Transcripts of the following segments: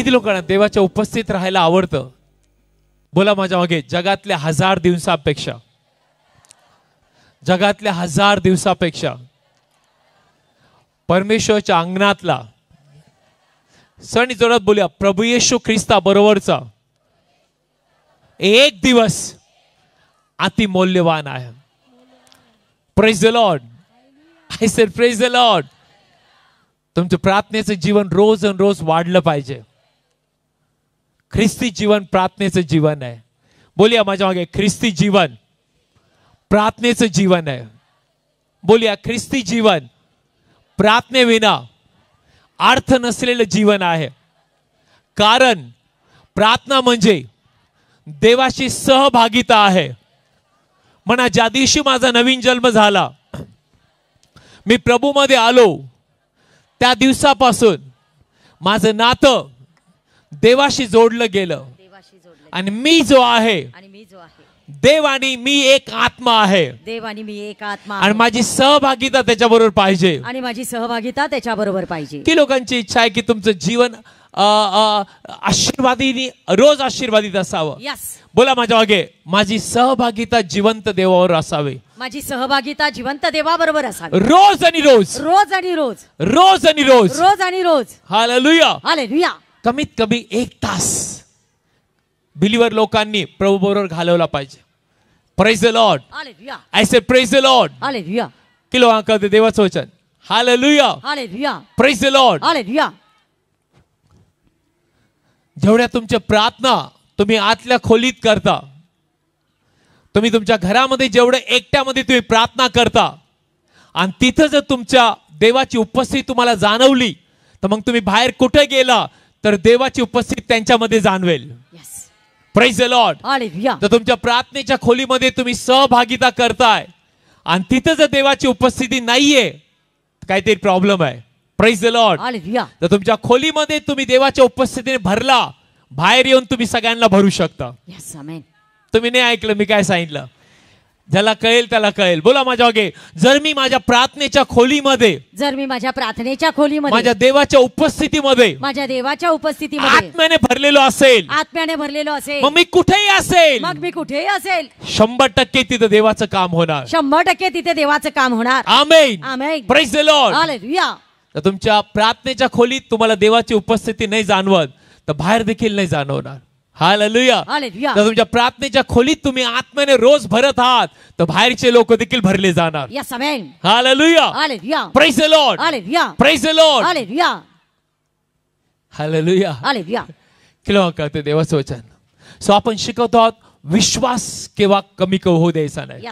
किती लोकांना देवाच्या उपस्थित राहायला आवडतं बोला माझ्या मागे जगातल्या हजार दिवसापेक्षा जगातल्या हजार दिवसापेक्षा परमेश्वरच्या अंगणातला सण जोरात बोलूया प्रभू येशू ख्रिस्ता बरोबरचा एक दिवस अति मौल्यवान आहे praise the lord I say praise the lord तुमचं प्रार्थनेचं जीवन रोज अन रोज वाढलं पाहिजे ख्रिस्ती जीवन प्रार्थनेचं जीवन आहे बोलिया माझ्या मागे ख्रिस्ती जीवन प्रार्थनेचं जीवन आहे बोलिया ख्रिस्ती जीवन प्रार्थनेविना अर्थ नसलेलं जीवन आहे कारण प्रार्थना म्हणजे देवाशी सहभागिता आहे म्हणा ज्या दिवशी माझा नवीन जन्म झाला मी प्रभूमध्ये आलो त्या दिवसापासून माझं नातं देवाशी जोडलं गेलं देवाशी आणि मी जो आहे आणि मी जो आहे देव आणि मी एक आत्मा आहे देव आणि मी एक आत्मा आणि माझी सहभागिता त्याच्याबरोबर पाहिजे आणि माझी सहभागिता त्याच्याबरोबर पाहिजे ती लोकांची इच्छा आहे की तुमचं जीवन आशीर्वादी रोज आशीर्वादित असावं बोला माझ्या मागे माझी सहभागिता जिवंत देवावर असावी माझी सहभागिता जिवंत देवाबरोबर असावी रोज आणि रोज रोज आणि रोज रोज आणि रोज रोज आणि रोज हालेलुया हालेलुया कमीत कमी एक तास बिलीवर लोकांनी प्रभू बरोबर घालवला पाहिजे praise the lord I say praise the lord किलो अंक देवाचं वचन हालेलुया प्रेज द लॉर्ड जेवढ्या तुमच्या प्रार्थना तुम्ही आतल्या खोलीत करता तुम्ही तुमच्या घरामध्ये जेवढे एकट्यामध्ये तुम्ही प्रार्थना करता आणि तिथं जर तुमच्या देवाची उपस्थिती तुम्हाला जाणवली तर मग तुम्ही बाहेर कुठे गेला तर देवाची उपस्थिती त्यांच्यामध्ये जाणवेल प्रेज लॉर्ड तर तुमच्या प्रार्थनेच्या खोलीमध्ये तुम्ही सहभागिता करताय आणि तिथं जर देवाची उपस्थिती नाहीये काहीतरी प्रॉब्लेम आहे प्रेज लॉर्ड तर तुमच्या खोलीमध्ये तुम्ही देवाच्या उपस्थितीने भरला बाहेर येऊन तुम्ही सगळ्यांना भरू शकता तुम्ही नाही ऐकलं मी काय सांगितलं ज्याला कळेल त्याला कळेल बोला माझ्या मागे जर मी माझ्या प्रार्थनेच्या खोलीमध्ये जर मी माझ्या प्रार्थनेच्या खोलीमध्ये माझ्या देवाच्या उपस्थितीमध्ये माझ्या देवाच्या उपस्थितीमध्ये आत्म्याने भरलेलो असेल आत्म्याने भरलेलो असेल मग मी कुठेही असेल मग मी कुठेही असेल शंभर टक्के तिथे देवाचं काम होणार शंभर टक्के तिथे देवाचं काम होणार आमेन आमेन द लॉर्ड हालेलुया तर तुमच्या प्रार्थनेच्या खोलीत तुम्हाला देवाची उपस्थिती नाही जाणवत तर बाहेर देखील नाही जाणवणार हा हालेलुया. तुमच्या प्रार्थनेच्या खोलीत तुम्ही आत्म्याने रोज भरत आहात तर बाहेरचे लोक देखील भरले जाणार Yes, amen. हा ललुया प्रेस लॉर्ड प्रेस लॉर्ड हालेलुया हा ललुया किलो करते देवाचं वचन सो आपण शिकवतो आहोत विश्वास केव्हा कमी क- होऊ द्यायचा नाही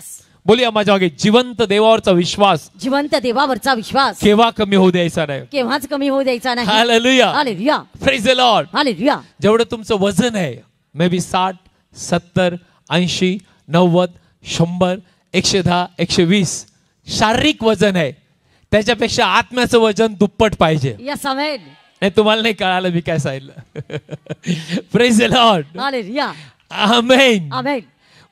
बोलूया मागे जिवंत देवावरचा विश्वास जिवंत देवावरचा विश्वास केव्हा कमी होऊ द्यायचा नाही केव्हाच कमी होऊ द्यायचा नाही लॉर्ड जेवढं तुमचं वजन आहे मे बी साठ सत्तर ऐंशी नव्वद शंभर एकशे दहा एकशे वीस शारीरिक वजन आहे त्याच्यापेक्षा आत्म्याचं वजन दुप्पट पाहिजे यस नाही तुम्हाला नाही कळालं मी काय सांगितलं प्रेज द लॉर्ड हालेलुया आमेन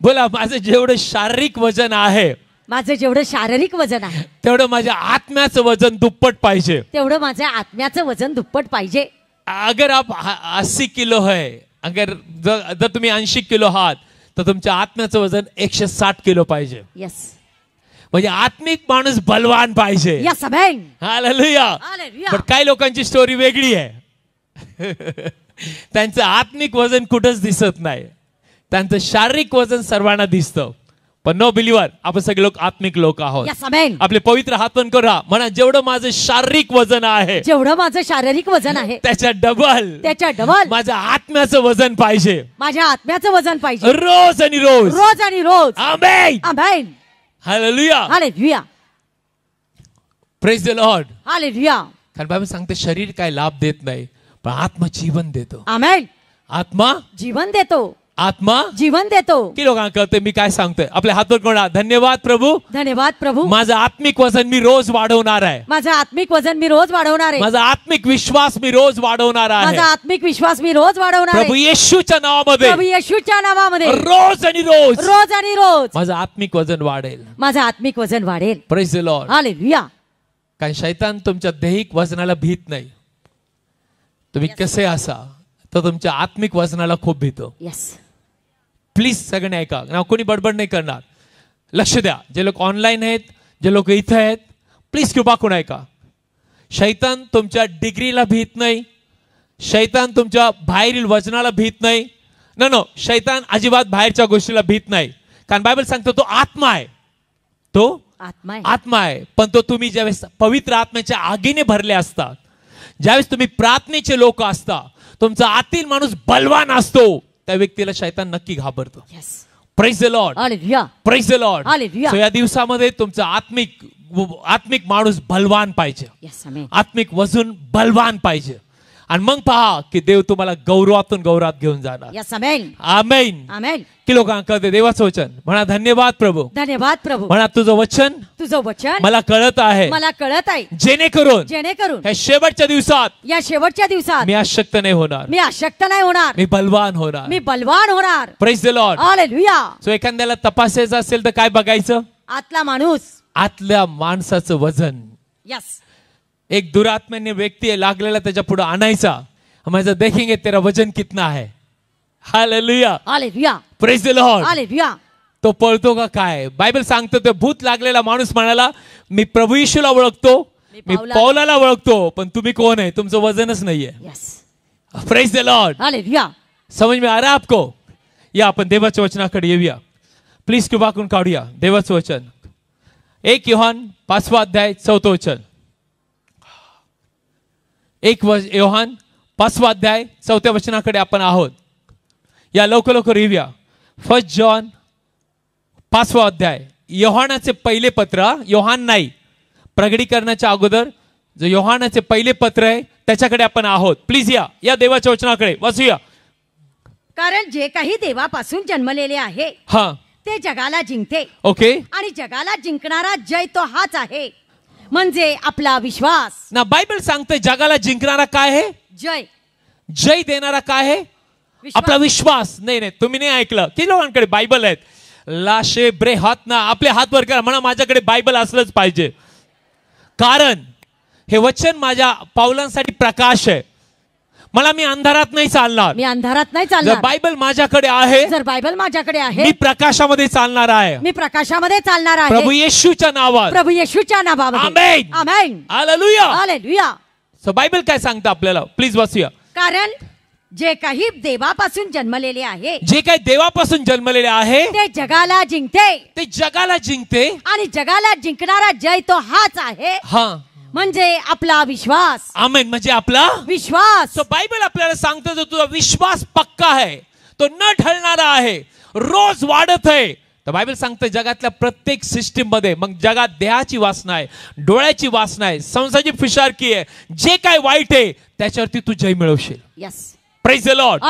बोला माझं जेवढं शारीरिक वजन आहे माझं जेवढं शारीरिक वजन आहे तेवढं माझ्या आत्म्याचं वजन दुप्पट पाहिजे तेवढं माझ्या आत्म्याचं वजन दुप्पट पाहिजे अगर आप अस्सी किलो है अगर जर तुम्ही ऐंशी किलो आहात तर तुमच्या आत्म्याचं वजन एकशे साठ किलो पाहिजे यस म्हणजे आत्मिक माणूस बलवान पाहिजे पण काही लोकांची स्टोरी वेगळी आहे त्यांचं आत्मिक वजन कुठंच दिसत नाही त्यांचं शारीरिक वजन सर्वांना दिसतं पण नो बिलिव्हर आपण सगळे लोक आत्मिक लोक आहोत आपले पवित्र हात पण करा म्हणा जेवढं माझं शारीरिक वजन आहे जेवढं माझं शारीरिक वजन आहे त्याच्या डबल त्याच्या डबल माझं आत्म्याचं वजन पाहिजे माझ्या आत्म्याचं वजन पाहिजे रोज आणि रोज रोज आणि रोज आमेन हालेलुया हालेलुया प्रेज द लॉर्ड हालेलुया कारण बाबा सांगते शरीर काय लाभ देत नाही पण आत्मा जीवन देतो आमेन आत्मा जीवन देतो आत्मा जीवन देतो की लोकांना कळते मी काय सांगतोय आपल्या हातवर कोणा धन्यवाद प्रभू धन्यवाद प्रभू माझं आत्मिक वजन मी रोज वाढवणार आहे माझं आत्मिक वजन मी रोज वाढवणार आहे माझा आत्मिक विश्वास मी रोज वाढवणार आहे माझा आत्मिक विश्वास मी रोज वाढवणार प्रभू येशूच्या नावामध्ये प्रभू येशूच्या नावामध्ये रोज आणि रोज रोज आणि रोज माझं आत्मिक वजन वाढेल माझं आत्मिक वजन वाढेल प्रेज द लॉर्ड हालेलुया कारण शैतान तुमच्या दैहिक वजनाला भीत नाही तुम्ही कसे असा तर तुमच्या आत्मिक वजनाला खूप भीतो हो. प्लीज सगळे ऐका ना कोणी बडबड नाही करणार लक्ष द्या जे लोक ऑनलाईन आहेत जे लोक इथं आहेत प्लीज कृपा कोण ऐका शैतान तुमच्या डिग्रीला भीत नाही शैतान तुमच्या बाहेरील वचनाला भीत नाही ना नो शैतान अजिबात बाहेरच्या गोष्टीला भीत नाही कारण बायबल सांगतो तो आत्मा आहे तो आत्मा आहे आत्मा आहे पण तो तुम्ही ज्यावेळेस पवित्र आत्म्याच्या आगीने भरले असतात ज्यावेळेस तुम्ही प्रार्थनेचे लोक असता तुमचा आतील माणूस बलवान असतो त्या व्यक्तीला शैतान नक्की घाबरतो praise the lord praise the lord so या दिवसामध्ये तुमचं आत्मिक आत्मिक माणूस बलवान पाहिजे आत्मिक वजून बलवान पाहिजे आणि मग पहा की देव तुम्हाला गौरवातून गौरवात घेऊन जाणार Yes, आमेन कि की लोकांना कळते देवाचं वचन म्हणा धन्यवाद प्रभू धन्यवाद प्रभू म्हणा तुझं वचन तुझं वचन मला कळत आहे मला कळत आहे जेणेकरून जेणेकरून या शेवटच्या दिवसात या शेवटच्या दिवसात मी अशक्त नाही होणार मी अशक्त नाही होणार मी बलवान होणार मी बलवान होणार प्रेस द लॉर्ड हालेलुया सो एखाद्याला तपासायचं असेल तर काय बघायचं आतला माणूस आतल्या माणसाचं वजन यस एक दुरात्मने व्यक्ती लागलेला त्याच्या पुढे आणायचा माझा देखेंगे तेरा वजन कितना है हालेलुया प्रेज द लॉर्ड हालेलुया तो पळतो का काय बायबल सांगतो ते भूत लागलेला माणूस म्हणाला मी प्रभू येशूला ओळखतो मी पौलाला ओळखतो पण तुम्ही कोण आहे तुमचं वजनच नाहीये प्रेज द लॉर्ड हालेलुया समज में आ रहा आपको या आपण देवाच्या वचनाकडे येऊया प्लीज कृपा करून काढूया देवाचं वचन एक योहान पाचवा अध्याय चौथं वचन एक व योहान पाचवा अध्याय चौथ्या वचनाकडे आपण आहोत या लवकर लवकर येऊया फर्स्ट जॉन पाचवा अध्याय योहानाचे पहिले पत्र योहान नाही प्रगडीकरणाच्या अगोदर जो योहानाचे पहिले पत्र आहे त्याच्याकडे आपण आहोत प्लीज या या देवाच्या वचनाकडे वाचूया कारण जे काही देवापासून जन्मलेले आहे हा ते जगाला जिंकते ओके आणि जगाला जिंकणारा जय तो हाच आहे म्हणजे आपला विश्वास ना बायबल सांगते जगाला जिंकणारा काय आहे जय जय देणारा काय आहे आपला विश्वास नाही नाही तुम्ही नाही ऐकलं की लोकांकडे बायबल आहेत लाशे ब्रे हात ना आपले हात वर करा म्हणा माझ्याकडे बायबल असलंच पाहिजे कारण हे वचन माझ्या पावलांसाठी प्रकाश आहे मला मी अंधारात नाही चालणार मी अंधारात नाही जर चालणार बायबल माझ्याकडे आहे जर बायबल माझ्याकडे आहे मी प्रकाशामध्ये चालणार आहे मी प्रकाशामध्ये चालणार प्रभू आहे येशूच्या नावात प्रभू येशूच्या नावात आमेन. हालेलुया सो बायबल काय सांगतं आपल्याला प्लीज बसूया कारण जे काही देवापासून जन्मलेले आहे जे काही देवापासून जन्मलेले आहे ते जगाला जिंकते ते जगाला जिंकते आणि जगाला जिंकणारा जय तो हाच आहे हा म्हणजे आपला विश्वास आमेन म्हणजे आपला विश्वास सो बायबल आपल्याला सांगतो जो तुझा विश्वास पक्का आहे तो न ठरणारा आहे रोज वाढत आहे तर बायबल सांगतं जगातल्या प्रत्येक सिस्टीममध्ये मग जगात देहाची वासना आहे डोळ्याची वासना आहे संसाची फिशारकी आहे जे काय वाईट आहे त्याच्यावरती तू जय मिळवशील यस प्रेज लॉर्ड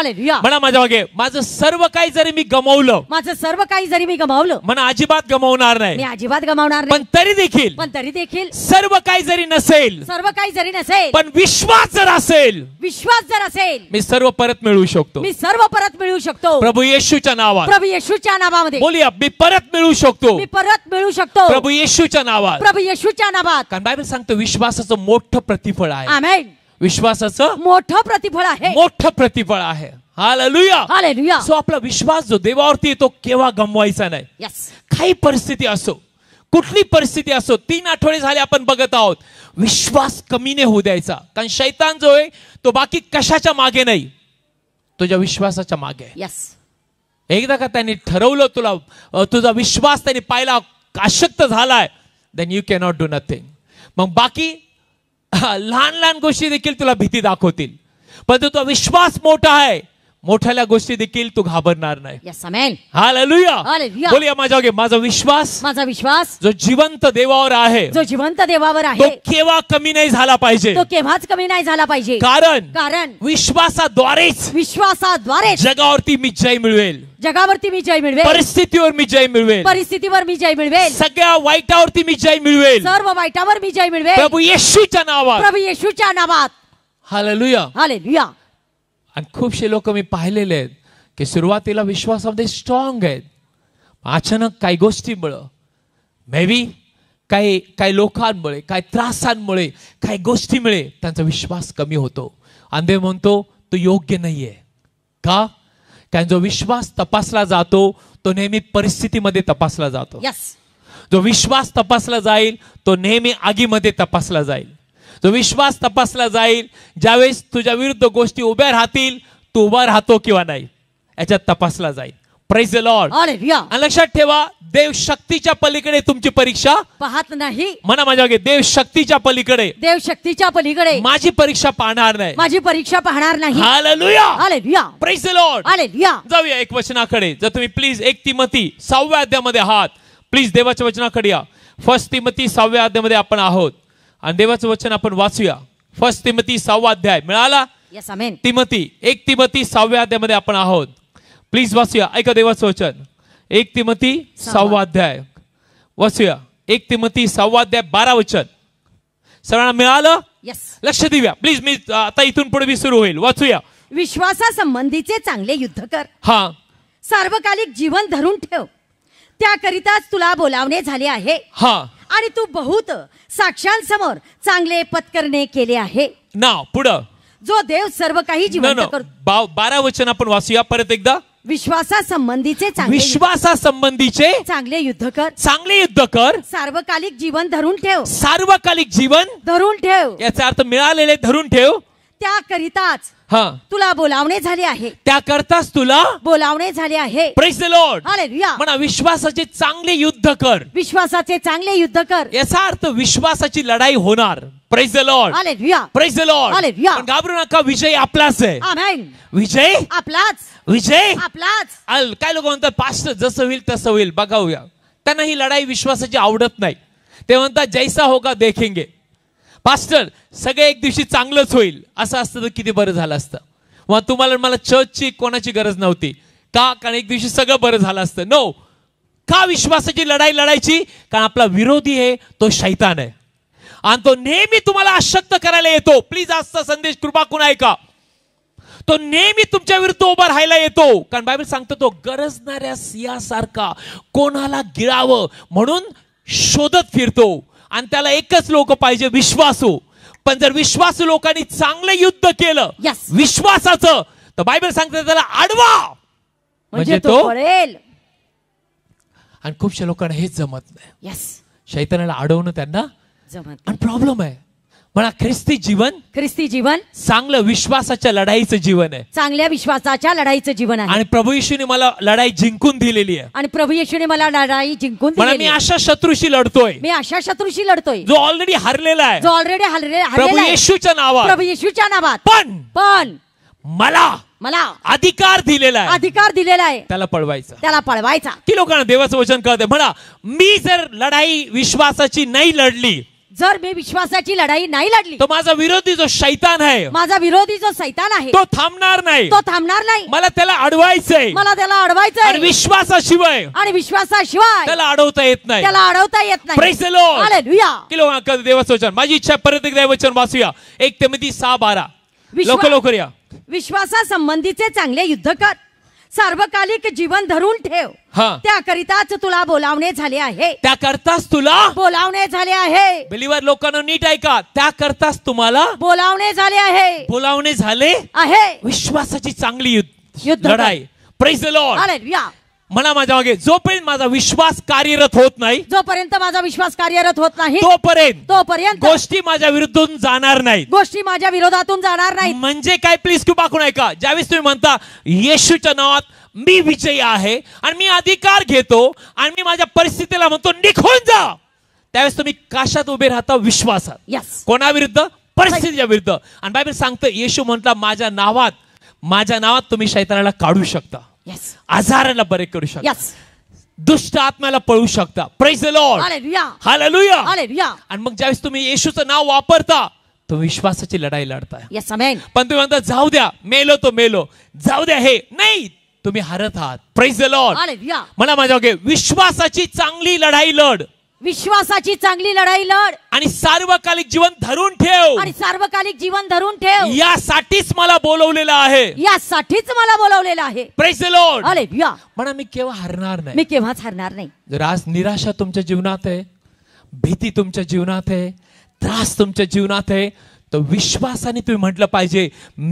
म्हणा माझ्या मागे माझं सर्व काही जरी मी गमावलं माझं सर्व काही जरी मी गमावलं म्हणा अजिबात गमावणार मी नाही अजिबात गमावणार पण तरी देखील पण तरी देखील सर्व काही जरी नसेल सर्व काही जरी नसेल पण विश्वास जर असेल विश्वास जर असेल मी सर्व परत मिळवू शकतो मी सर्व परत मिळवू शकतो प्रभू येशूच्या नावात प्रभू येशूच्या नावामध्ये बोलूया मी परत मिळवू शकतो मी परत मिळू शकतो प्रभू येशूच्या नावात प्रभू येशूच्या नावात कारण बायबल सांगतो विश्वासाचं मोठं प्रतिफळ आहे विश्वासाचं मोठ प्रतिफळ आहे मोठ प्रतिफळ आहे हा लुया सो आपला विश्वास जो देवावरती तो केव्हा गमवायचा नाही काही परिस्थिती असो कुठली परिस्थिती असो तीन आठवडे झाले आपण बघत आहोत विश्वास कमीने होऊ द्यायचा कारण शैतान जो आहे तो बाकी कशाच्या मागे नाही तुझ्या विश्वासाच्या मागे yes. एकदा का त्यांनी ठरवलं तुला तुझा विश्वास त्यांनी पाहिला अशक्त झालाय then you cannot do nothing मग बाकी लहान लहान गोष्टी देखील तुला भीती दाखवतील परंतु तो विश्वास मोठा आहे मोठ्याला गोष्टी देखील तू घाबरणार नाही हा बोलूया माझ्या माझा विश्वास माझा विश्वास जो जिवंत देवावर आहे जो जिवंत देवावर आहे केव्हा कमी नाही झाला पाहिजे तो केव्हाच कमी नाही झाला पाहिजे कारण कारण विश्वासाद्वारेच विश्वासाद्वारे जगावरती मी जय मिळवेल जगावरती मी जय मिळवेल परिस्थितीवर मी जय मिळवेल परिस्थितीवर मी जय मिळवेल सगळ्या वाईटावरती मी जय मिळवेल सर्व वाईटावर मी जय मिळवेल प्रभू येशूच्या नावात प्रभू येशूच्या नावात हालेलुया हालेलुया आणि खूपशे लोक मी पाहिलेले आहेत की सुरुवातीला विश्वासामध्ये स्ट्रॉंग आहेत अचानक काही गोष्टीमुळं मे बी काही काही लोकांमुळे काही त्रासांमुळे काही गोष्टीमुळे त्यांचा विश्वास कमी होतो अंधे म्हणतो तो योग्य नाही आहे का कारण जो विश्वास तपासला जातो तो नेहमी परिस्थितीमध्ये तपासला जातो yes. जो विश्वास तपासला जाईल तो नेहमी आगीमध्ये तपासला जाईल तो विश्वास तपासला जाईल ज्यावेळेस तुझ्या विरुद्ध गोष्टी उभ्या राहतील तू उभा राहतो किंवा नाही याच्यात तपासला जाईल प्रेज लॉर्ड आणि लक्षात ठेवा देव शक्तीच्या पलीकडे तुमची परीक्षा पाहत नाही म्हणा माझ्या देव शक्तीच्या पलीकडे देव शक्तीच्या पलीकडे माझी परीक्षा पाहणार नाही माझी परीक्षा पाहणार नाही हालेलुया प्रेज लॉर्ड हालेलुया जाऊया एक वचनाकडे जर तुम्ही प्लीज एक तिमती सहाव्या अध्यामध्ये आहात प्लीज देवाच्या वचनाकडे या फर्स्ट तिमती सहाव्या अध्यामध्ये आपण आहोत आणि देवाचं वचन आपण वाचूया फर्स्ट तिमती सहावा अध्याय मिळाला तिमती एक तिमती सहाव्या अध्यायामध्ये आपण आहोत प्लीज वाचूया ऐका देवाचं वचन एक तिमती सहावा अध्याय वाचूया एक तिमती सहावा अध्याय बारा वचन सगळ्यांना मिळालं यस लक्ष देऊया प्लीज मी आता इथून पुढे मी सुरू होईल वाचूया विश्वासा संबंधीचे चांगले युद्ध कर हा सार्वकालिक जीवन धरून ठेव त्याकरिताच तुला बोलावणे झाले आहे हा आणि तू बहुत साक्षांसमोर चांगले पत्करणे केले आहे ना पुढं जो देव सर्व काही जीवन बारा वचन आपण वाचूया परत एकदा विश्वासा संबंधीचे चांगले विश्वासासंबंधीचे चांगले युद्ध कर चांगले युद्ध कर सार्वकालिक जीवन धरून ठेव सार्वकालिक जीवन धरून ठेव याचा अर्थ मिळालेले धरून ठेव त्याकरिताच हा तुला बोलावणे झाले आहे त्याकरताच तुला बोलावणे झाले आहे प्रेस द म्हणा विश्वासाचे चांगले युद्ध कर विश्वासाचे चांगले युद्ध कर याचा अर्थ विश्वासाची लढाई होणार praise the lord praise the lord हालेलुया. घाबरू नका विजय आपलाच आहे विजय आपलाच विजय आपलाच अल काय लोक म्हणतात पास्ट जसं होईल तसं होईल बघाऊया हो त्यांना ही लढाई विश्वासाची आवडत नाही ते म्हणतात जैसा होगा देखेंगे पास्टर सगळं एक दिवशी चांगलंच होईल असं असतं तर किती बरं झालं असतं मग तुम्हाला मला चर्चची कोणाची गरज नव्हती का कारण एक दिवशी सगळं बरं झालं असतं नो का विश्वासाची लढाई लढायची कारण आपला विरोधी आहे तो शैतान आहे आणि तो नेहमी तुम्हाला अशक्त करायला येतो प्लीज आजचा संदेश कृपा कुणा ऐका तो नेहमी तुमच्या विरुद्ध उभा राहायला येतो कारण बायबल सांगतो तो गरजणाऱ्या सियासारखा कोणाला गिळावं म्हणून शोधत फिरतो आणि त्याला एकच लोक पाहिजे विश्वासू पण जर विश्वासू लोकांनी चांगलं युद्ध केलं Yes. विश्वासाचं तर बायबल सांगते त्याला आडवा म्हणजे, म्हणजे तो आणि खूपशा लोकांना हेच जमत नाही यस शैतानाला अडवणं त्यांना आणि प्रॉब्लेम आहे म्हणा ख्रिस्ती जीवन ख्रिस्ती जीवन चांगलं विश्वासाच्या लढाईचं जीवन आहे चांगल्या विश्वासाच्या लढाईचं जीवन आहे आणि प्रभू येशूने मला लढाई जिंकून दिलेली आहे आणि प्रभू येशूने मला लढाई जिंकून दिली मी अशा शत्रूशी लढतोय मी अशा शत्रूशी लढतोय जो ऑलरेडी हरलेला जो ऑलरेडी प्रभू येशूच्या नावात प्रभू येशूच्या नावात पण पण मला मला अधिकार दिलेला आहे अधिकार दिलेला आहे त्याला पळवायचा त्याला पळवायचा की लोकांना देवाचं वचन कळते म्हणा मी जर लढाई विश्वासाची नाही लढली जर मी विश्वासाची लढाई नाही लढली तो माझा विरोधी जो शैतान आहे माझा विरोधी जो शैतान आहे तो थांबणार नाही तो थांबणार नाही मला त्याला अडवायचंय मला त्याला अडवायचंय विश्वासाशिवाय आणि विश्वासाशिवाय त्याला अडवता येत नाही त्याला अडवता येत नाही किलो देवाचं वचन माझी इच्छा परत एकदा वचन वाचूया एक ते मध्ये सहा बारा लवकर लवकर या विश्वासा संबंधीचे चांगले युद्ध कर सार्वकालिक जीवन धरून ठेव त्याकरिताच तुला बोलावणे झाले आहे त्या तुला बोलावणे झाले आहे बिलीवर लोकांना नीट ऐका त्याकरताच तुम्हाला बोलावणे झाले आहे बोलावणे झाले आहे विश्वासाची चांगली युद्ध लढाई प्रेस द लॉर्ड मला माझ्या मागे जोपर्यंत माझा विश्वास कार्यरत होत नाही जोपर्यंत माझा विश्वास कार्यरत होत नाही तोपर्यंत तोपर्यंत गोष्टी माझ्या विरुद्धून जाणार नाही गोष्टी माझ्या विरोधातून जाणार नाही म्हणजे काय प्लीज क्यू पाकू ऐका ज्यावेळेस तुम्ही म्हणता येशूच्या नावात मी विजयी आहे आणि मी अधिकार घेतो आणि मी माझ्या परिस्थितीला म्हणतो निघून जा त्यावेळेस तुम्ही काशात उभे राहता विश्वासात कोणाविरुद्ध परिस्थितीच्या विरुद्ध आणि बायबल सांगतो येशू म्हणता माझ्या नावात माझ्या नावात तुम्ही शैतानाला काढू शकता आजाराला बरे करू शकता दुष्ट आत्म्याला पळू शकता प्रेज द लॉर्ड हालेलुया आणि मग ज्यावेळेस तुम्ही येशूचं नाव वापरता तो विश्वासाची लढाई लढता पण तुम्ही म्हणता जाऊ द्या मेलो तो मेलो जाऊ द्या हे नाही तुम्ही हरत आहात प्रेज द लॉर्ड मला माझ्या विश्वासाची चांगली लढाई लढ विश्वासाची चांगली लढाई लढ आणि सार्वकालिक जीवन धरून ठेव आणि सार्वकालिक जीवन धरून ठेव यासाठीच मला बोलवलेलं आहे यासाठीच मला बोलवलेलं आहे प्रेस लॉर्ड अरे म्हणा मी केव्हा हरणार नाही मी केव्हाच हरणार नाही जर आज निराशा तुमच्या जीवनात आहे भीती तुमच्या जीवनात आहे त्रास तुमच्या जीवनात आहे तर विश्वासाने तुम्ही म्हटलं पाहिजे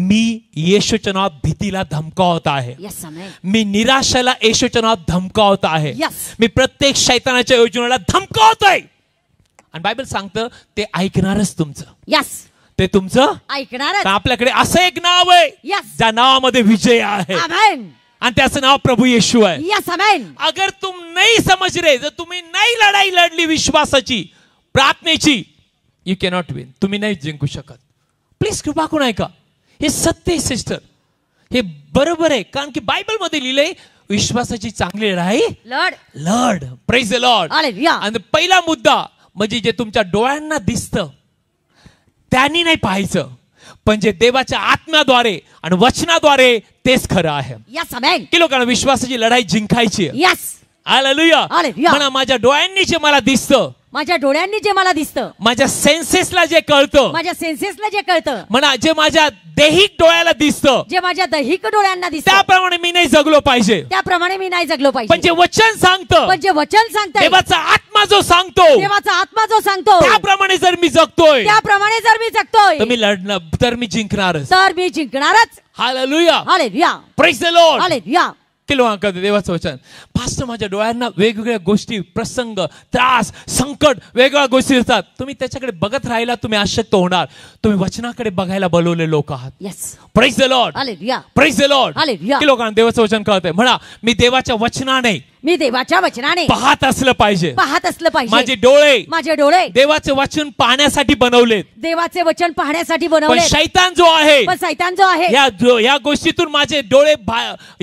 मी येशूच्या नावात भीतीला धमकावत आहे मी निराशाला येशूच्या नावात धमकावत आहे मी प्रत्येक शैतानाच्या योजनेला धमकावतोय आणि बायबल सांगतं ते ऐकणारच तुमचं ते तुमचं ऐकणार आपल्याकडे असं एक नाव आहे ज्या नावामध्ये विजय आहे आणि त्याचं नाव प्रभू येशू आहे अगर तुम नाही समज रे जर तुम्ही नाही लढाई लढली विश्वासाची प्रार्थनेची यू कॅनॉट विन तुम्ही नाही जिंकू शकत प्लीज कृपा करून ऐका हे सत्य आहे सिस्टर हे बरोबर आहे कारण की बायबल मध्ये लिहिलंय विश्वासाची चांगली लढाई लढ लढ प्रेज लॉर्ड आणि पहिला मुद्दा म्हणजे जे तुमच्या डोळ्यांना दिसतं त्यांनी नाही पाहायचं पण जे देवाच्या आत्म्याद्वारे आणि वचनाद्वारे तेच खरं आहे की लोकांना विश्वासाची लढाई जिंकायची yes. म्हणा माझ्या डोळ्यांनी जे मला दिसतं माझ्या डोळ्यांनी जे मला दिसतं माझ्या सेन्सेसला जे कळतं माझ्या सेन्सेसला जे कळतं म्हणा जे माझ्या दैहिक डोळ्याला दिसतं जे माझ्या दैहिक डोळ्यांना दिसतं त्याप्रमाणे मी नाही जगलो पाहिजे त्याप्रमाणे मी नाही जगलो पाहिजे पण जे वचन सांगतं पण जे वचन सांगतं देवाचा आत्मा जो सांगतो देवाचा आत्मा जो सांगतो त्याप्रमाणे जर मी जगतोय त्याप्रमाणे जर मी जगतोय मी लढणार तर मी जिंकणारच तर मी जिंकणारच हालेलुया हालेलुया प्रेज द लॉर्ड हालेलुया ते लोकांना देवाचं वचन पाच माझ्या डोळ्यांना वेगवेगळ्या गोष्टी प्रसंग त्रास संकट वेगवेगळ्या गोष्टी असतात तुम्ही त्याच्याकडे बघत राहिला तुम्ही आशक्त होणार तुम्ही वचनाकडे बघायला बोलवले लोक आहात praise the lord praise the lord लोकांना देवाचं वचन कळतंय म्हणा मी देवाच्या वचनाने मी देवाच्या वचनाने पाहत असलं पाहिजे पाहत असलं पाहिजे माझे डोळे माझे डोळे देवाचे वचन पाहण्यासाठी बनवले देवाचे वचन पाहण्यासाठी बनवले शैतान जो आहे पण जो आहे या या गोष्टीतून माझे डोळे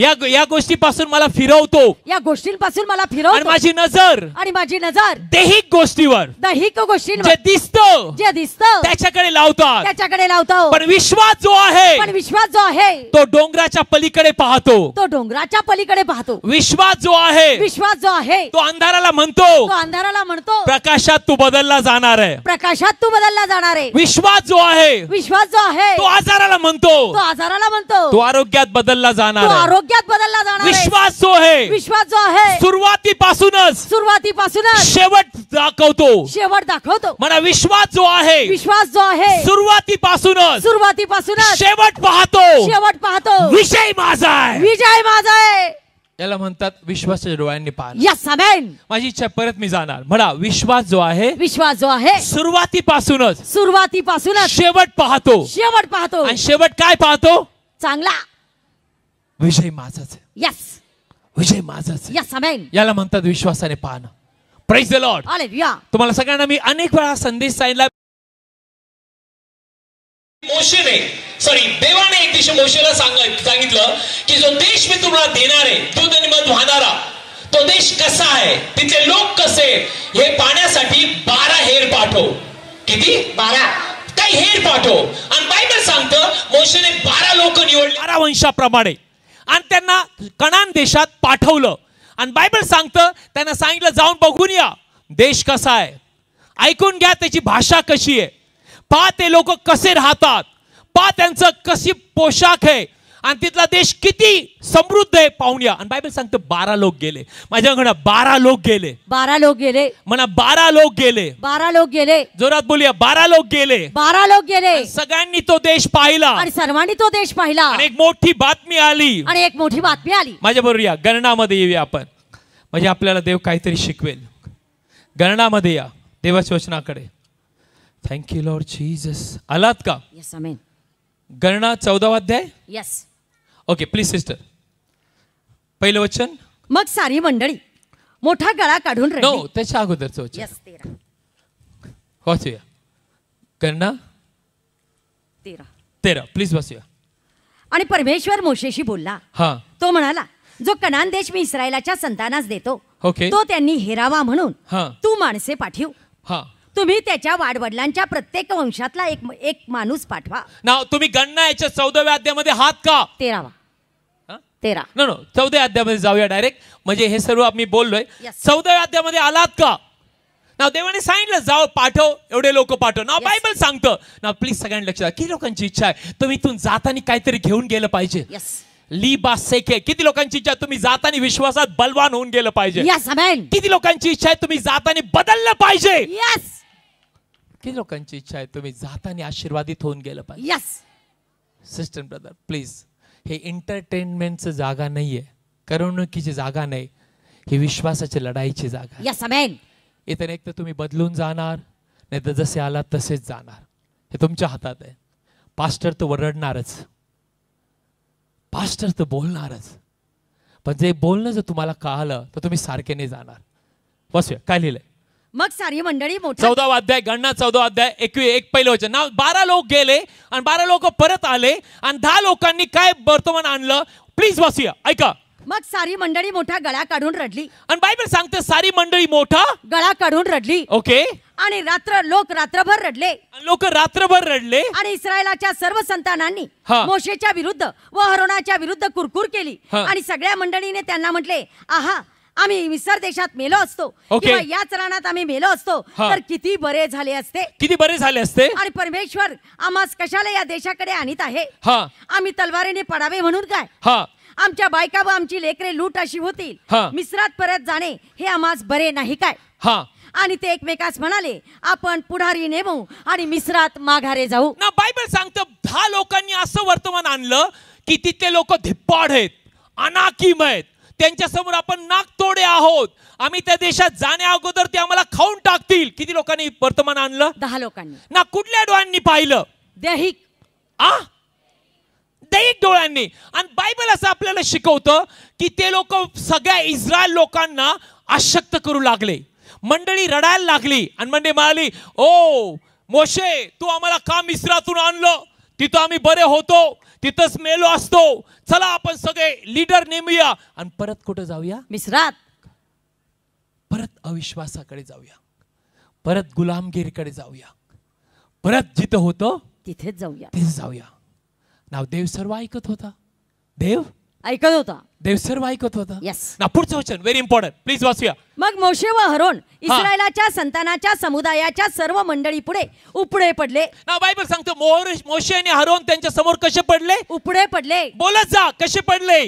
या या गोष्टीपासून मला फिरवतो या गोष्टींपासून मला आणि माझी नजर आणि माझी नजर दैहिक गोष्टीवर दैहिक जे गोष्टींवर दिसत जे दिसत त्याच्याकडे लावतो त्याच्याकडे लावतो पण विश्वास जो आहे पण विश्वास जो आहे तो डोंगराच्या पलीकडे पाहतो तो डोंगराच्या पलीकडे पाहतो विश्वास जो आहे विश्वास जो आहे तो अंधाराला म्हणतो तो अंधाराला म्हणतो प्रकाशात तू बदलला जाणार आहे प्रकाशात तू बदलला जाणार आहे विश्वास जो आहे विश्वास जो आहे तो आजाराला म्हणतो तो आजाराला म्हणतो तो आरोग्यात बदलला जाणार आरोग्यात बदलला जाणार विश्वास जो आहे विश्वास जो आहे सुरुवातीपासूनच सुरुवातीपासूनच शेवट दाखवतो शेवट दाखवतो म्हणा विश्वास जो आहे विश्वास जो आहे सुरुवातीपासूनच सुरुवातीपासूनच शेवट पाहतो शेवट पाहतो विषय माझा आहे विजय माझा आहे याला म्हणतात विश्वासाच्या डोळ्यांनी पाहणं यस माझी इच्छा परत मी जाणार म्हणा विश्वास जो आहे विश्वास जो आहे सुरुवातीपासूनच सुरुवातीपासूनच शेवट पाहतो शेवट पाहतो आणि शेवट काय पाहतो चांगला विजय माझाच यस विजय माझाच यस अमेन याला म्हणतात विश्वासाने पाहणं प्रेज द लॉर्ड तुम्हाला सगळ्यांना मी अनेक वेळा संदेश सांगितला मोशेने सॉरी देवाने एक दिवशी मोशेला सांगितलं की जो देश मी तुम्हाला देणार आहे दूध आणि वाहणारा तो देश कसा आहे तिथे लोक कसे हे पाहण्यासाठी बारा हेर पाठव किती बारा काही हेर पाठव आणि बायबल सांगत मोशेने बारा लोक निवडले बारा वंशाप्रमाणे आणि त्यांना कणान देशात पाठवलं आणि बायबल सांगतं त्यांना सांगितलं जाऊन बघून या देश कसा आहे ऐकून घ्या त्याची भाषा कशी आहे पहा ते लोक कसे राहतात पा त्यांचं कशी पोशाख आहे आणि तिथला देश किती समृद्ध आहे पाहुण्या आणि बायबल सांगतो बारा लोक गेले माझ्या म्हणा बारा लोक गेले बारा लोक गेले म्हणा बारा लोक गेले बारा लोक गेले जोरात बोलूया बारा लोक गेले बारा लोक गेले सगळ्यांनी तो देश पाहिला आणि सर्वांनी तो देश पाहिला आणि एक मोठी बातमी आली आणि एक मोठी बातमी आली माझ्या बरोबर या गणनामध्ये येऊया आपण म्हणजे आपल्याला देव काहीतरी शिकवेल गणनामध्ये या देवाच्या वचनाकडे थँक यू लॉर्ड जीसस आलात का yes, आमेन गणना चौदावा अध्याय यस ओके प्लीज सिस्टर पहिलं वचन मग सारी मंडळी मोठा गळा काढून no, नो त्याच्या अगोदरच वचन यस वाचूया गणना तेरा तेरा प्लीज वाचूया आणि परमेश्वर मोशेशी बोलला हा तो म्हणाला जो कनान देश मी इस्रायलाच्या संतानास देतो ओके. तो त्यांनी हेरावा म्हणून तू माणसे पाठिव हा तुम्ही त्याच्या वाडवडिलांच्या प्रत्येक वंशातला एक एक माणूस पाठवा ना तुम्ही गणना याच्या चौदाव्या अध्यामध्ये हात का तेरावा तेरा नो नो चौदाव्या अध्यामध्ये जाऊया डायरेक्ट म्हणजे हे सर्व आम्ही बोललोय चौदाव्या मध्ये आलात का ना देवाने सांगितलं जाओ पाठव एवढे लोक पाठव ना बायबल सांगतं ना प्लीज सगळ्यांनी लक्ष द्या किती लोकांची इच्छा आहे तुम्ही इथून जातानी काहीतरी घेऊन गेलं पाहिजे लिबा सेके किती लोकांची इच्छा तुम्ही जातानी विश्वासात बलवान होऊन गेलं पाहिजे किती लोकांची इच्छा आहे तुम्ही जातानी बदललं पाहिजे किती लोकांची इच्छा आहे तुम्ही जाताना आशीर्वादित होऊन गेलं पाहिजे यस सिस्टर ब्रदर प्लीज हे एंटरटेनमेंटचं जागा नाहीये करमणुकीची जागा नाही ही विश्वासाची लढाईची जागा यस इथं एक तर तुम्ही बदलून जाणार नाही तर जसे आला तसेच जाणार हे तुमच्या हातात आहे पास्टर तर वरडणारच पास्टर तर बोलणारच पण जे बोलणं जर तुम्हाला कळालं तर तुम्ही सारखेने जाणार बसूया काय लिहिलंय मग सारी मंडळी चौदा अध्याय गणना चौदा अध्याय एक, एक पहिलं वचन ना बारा लोक गेले आणि बारा लोक परत आले आणि दहा लोकांनी काय वर्तमान आणलं प्लीज वासूया ऐका मग सारी मंडळी मोठा गळा काढून रडली आणि बायबल सांगते सारी मंडळी मोठा गळा काढून रडली ओके आणि रात्र लोक रात्रभर रडले लोक रात्रभर रडले आणि इस्रायलाच्या सर्व संतानांनी मोशेच्या विरुद्ध व हरोणाच्या विरुद्ध कुरकुर केली आणि सगळ्या मंडळीने त्यांना म्हटले आहा आम्ही विसर देशात मेलो असतो किंवा याच रानात आम्ही मेलो असतो तर किती बरे झाले असते किती बरे झाले असते आणि परमेश्वर आम्हा कशाला या देशाकडे आणत आहे हा आम्ही तलवारीने पडावे म्हणून काय हा आमच्या बायका व आमची लेकरे लूट अशी होतील मिश्रात परत जाणे हे आम्हास बरे नाही काय हा आणि ते एकमेकास म्हणाले आपण पुढारी नेमू आणि मिसरात माघारे जाऊ ना बायबल सांगतो दहा लोकांनी असं वर्तमान आणलं की तिथे लोक धिप्पाड आहेत अनाकिम आहेत त्यांच्या समोर आपण नाक तोडे आहोत आम्ही त्या देशात जाण्या अगोदर ते आम्हाला खाऊन टाकतील किती लोकांनी वर्तमान आणलं दहा लोकांनी ना कुठल्या डोळ्यांनी पाहिलं दैहिक आ दैहिक डोळ्यांनी आणि बायबल असं आपल्याला शिकवतं की ते लोक सगळ्या इस्रायल लोकांना अशक्त करू लागले मंडळी रडायला लागली आणि मंडळी म्हणाली ओ मोशे तू आम्हाला का मिश्रातून आणलं तिथं आम्ही बरे होतो तिथंच मेलो असतो चला आपण सगळे लीडर नेमूया आणि परत कुठं जाऊया मिश्रात परत अविश्वासाकडे जाऊया परत गुलामगिरीकडे जाऊया परत जिथं होतं तिथेच जाऊया तिथे जाऊया नाव देव सर्व ऐकत होता देव ऐकत होता देव सर्व ऐकत होता येस ना पुढचं वचन व्हेरी इम्पॉर्टंट प्लीज वाचूया मग मोशे व हरोन इस्रायलाच्या संतानाच्या समुदायाच्या सर्व मंडळी पुढे उपडे पडले ना बायबल सांगतो मोशे आणि हरोन त्यांच्या समोर कसे पडले उपडे पडले बोलत जा कसे पडले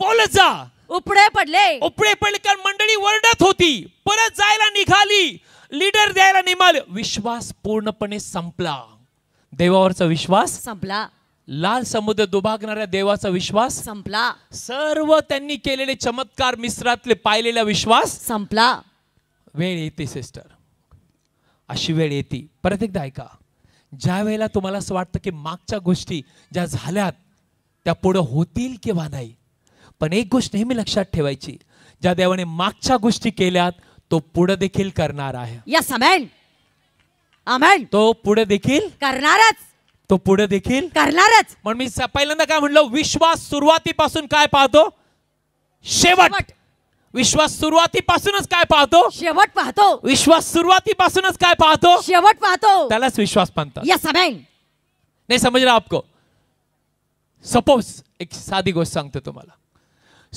बोलत जा उपडे पडले उपडे पडले कारण मंडळी वरडत होती परत जायला निघाली लीडर द्यायला निमाल विश्वास पूर्णपणे संपला देवावरचा विश्वास संपला लाल समुद्र दुभागणाऱ्या देवाचा विश्वास संपला सर्व त्यांनी केलेले चमत्कार मिश्रातले पाहिलेला विश्वास संपला वेळ येते सिस्टर अशी वेळ येते परत एकदा ऐका ज्या वेळेला तुम्हाला असं वाटतं की मागच्या गोष्टी ज्या झाल्यात त्या पुढं होतील किंवा नाही पण एक गोष्ट नेहमी लक्षात ठेवायची ज्या देवाने मागच्या गोष्टी केल्यात तो पुढे देखील करणार आहे yes, तो पुढे देखील करणारच तो पुढे देखील करणारच म्हणून मी पहिल्यांदा काय म्हणलो विश्वास सुरुवातीपासून काय पाहतो शेवट विश्वास सुरुवातीपासूनच काय पाहतो शेवट पाहतो विश्वास सुरुवातीपासूनच काय पाहतो शेवट पाहतो त्यालाच विश्वास म्हणतात नाही समजलं आपको सपोज एक साधी गोष्ट सांगतो तुम्हाला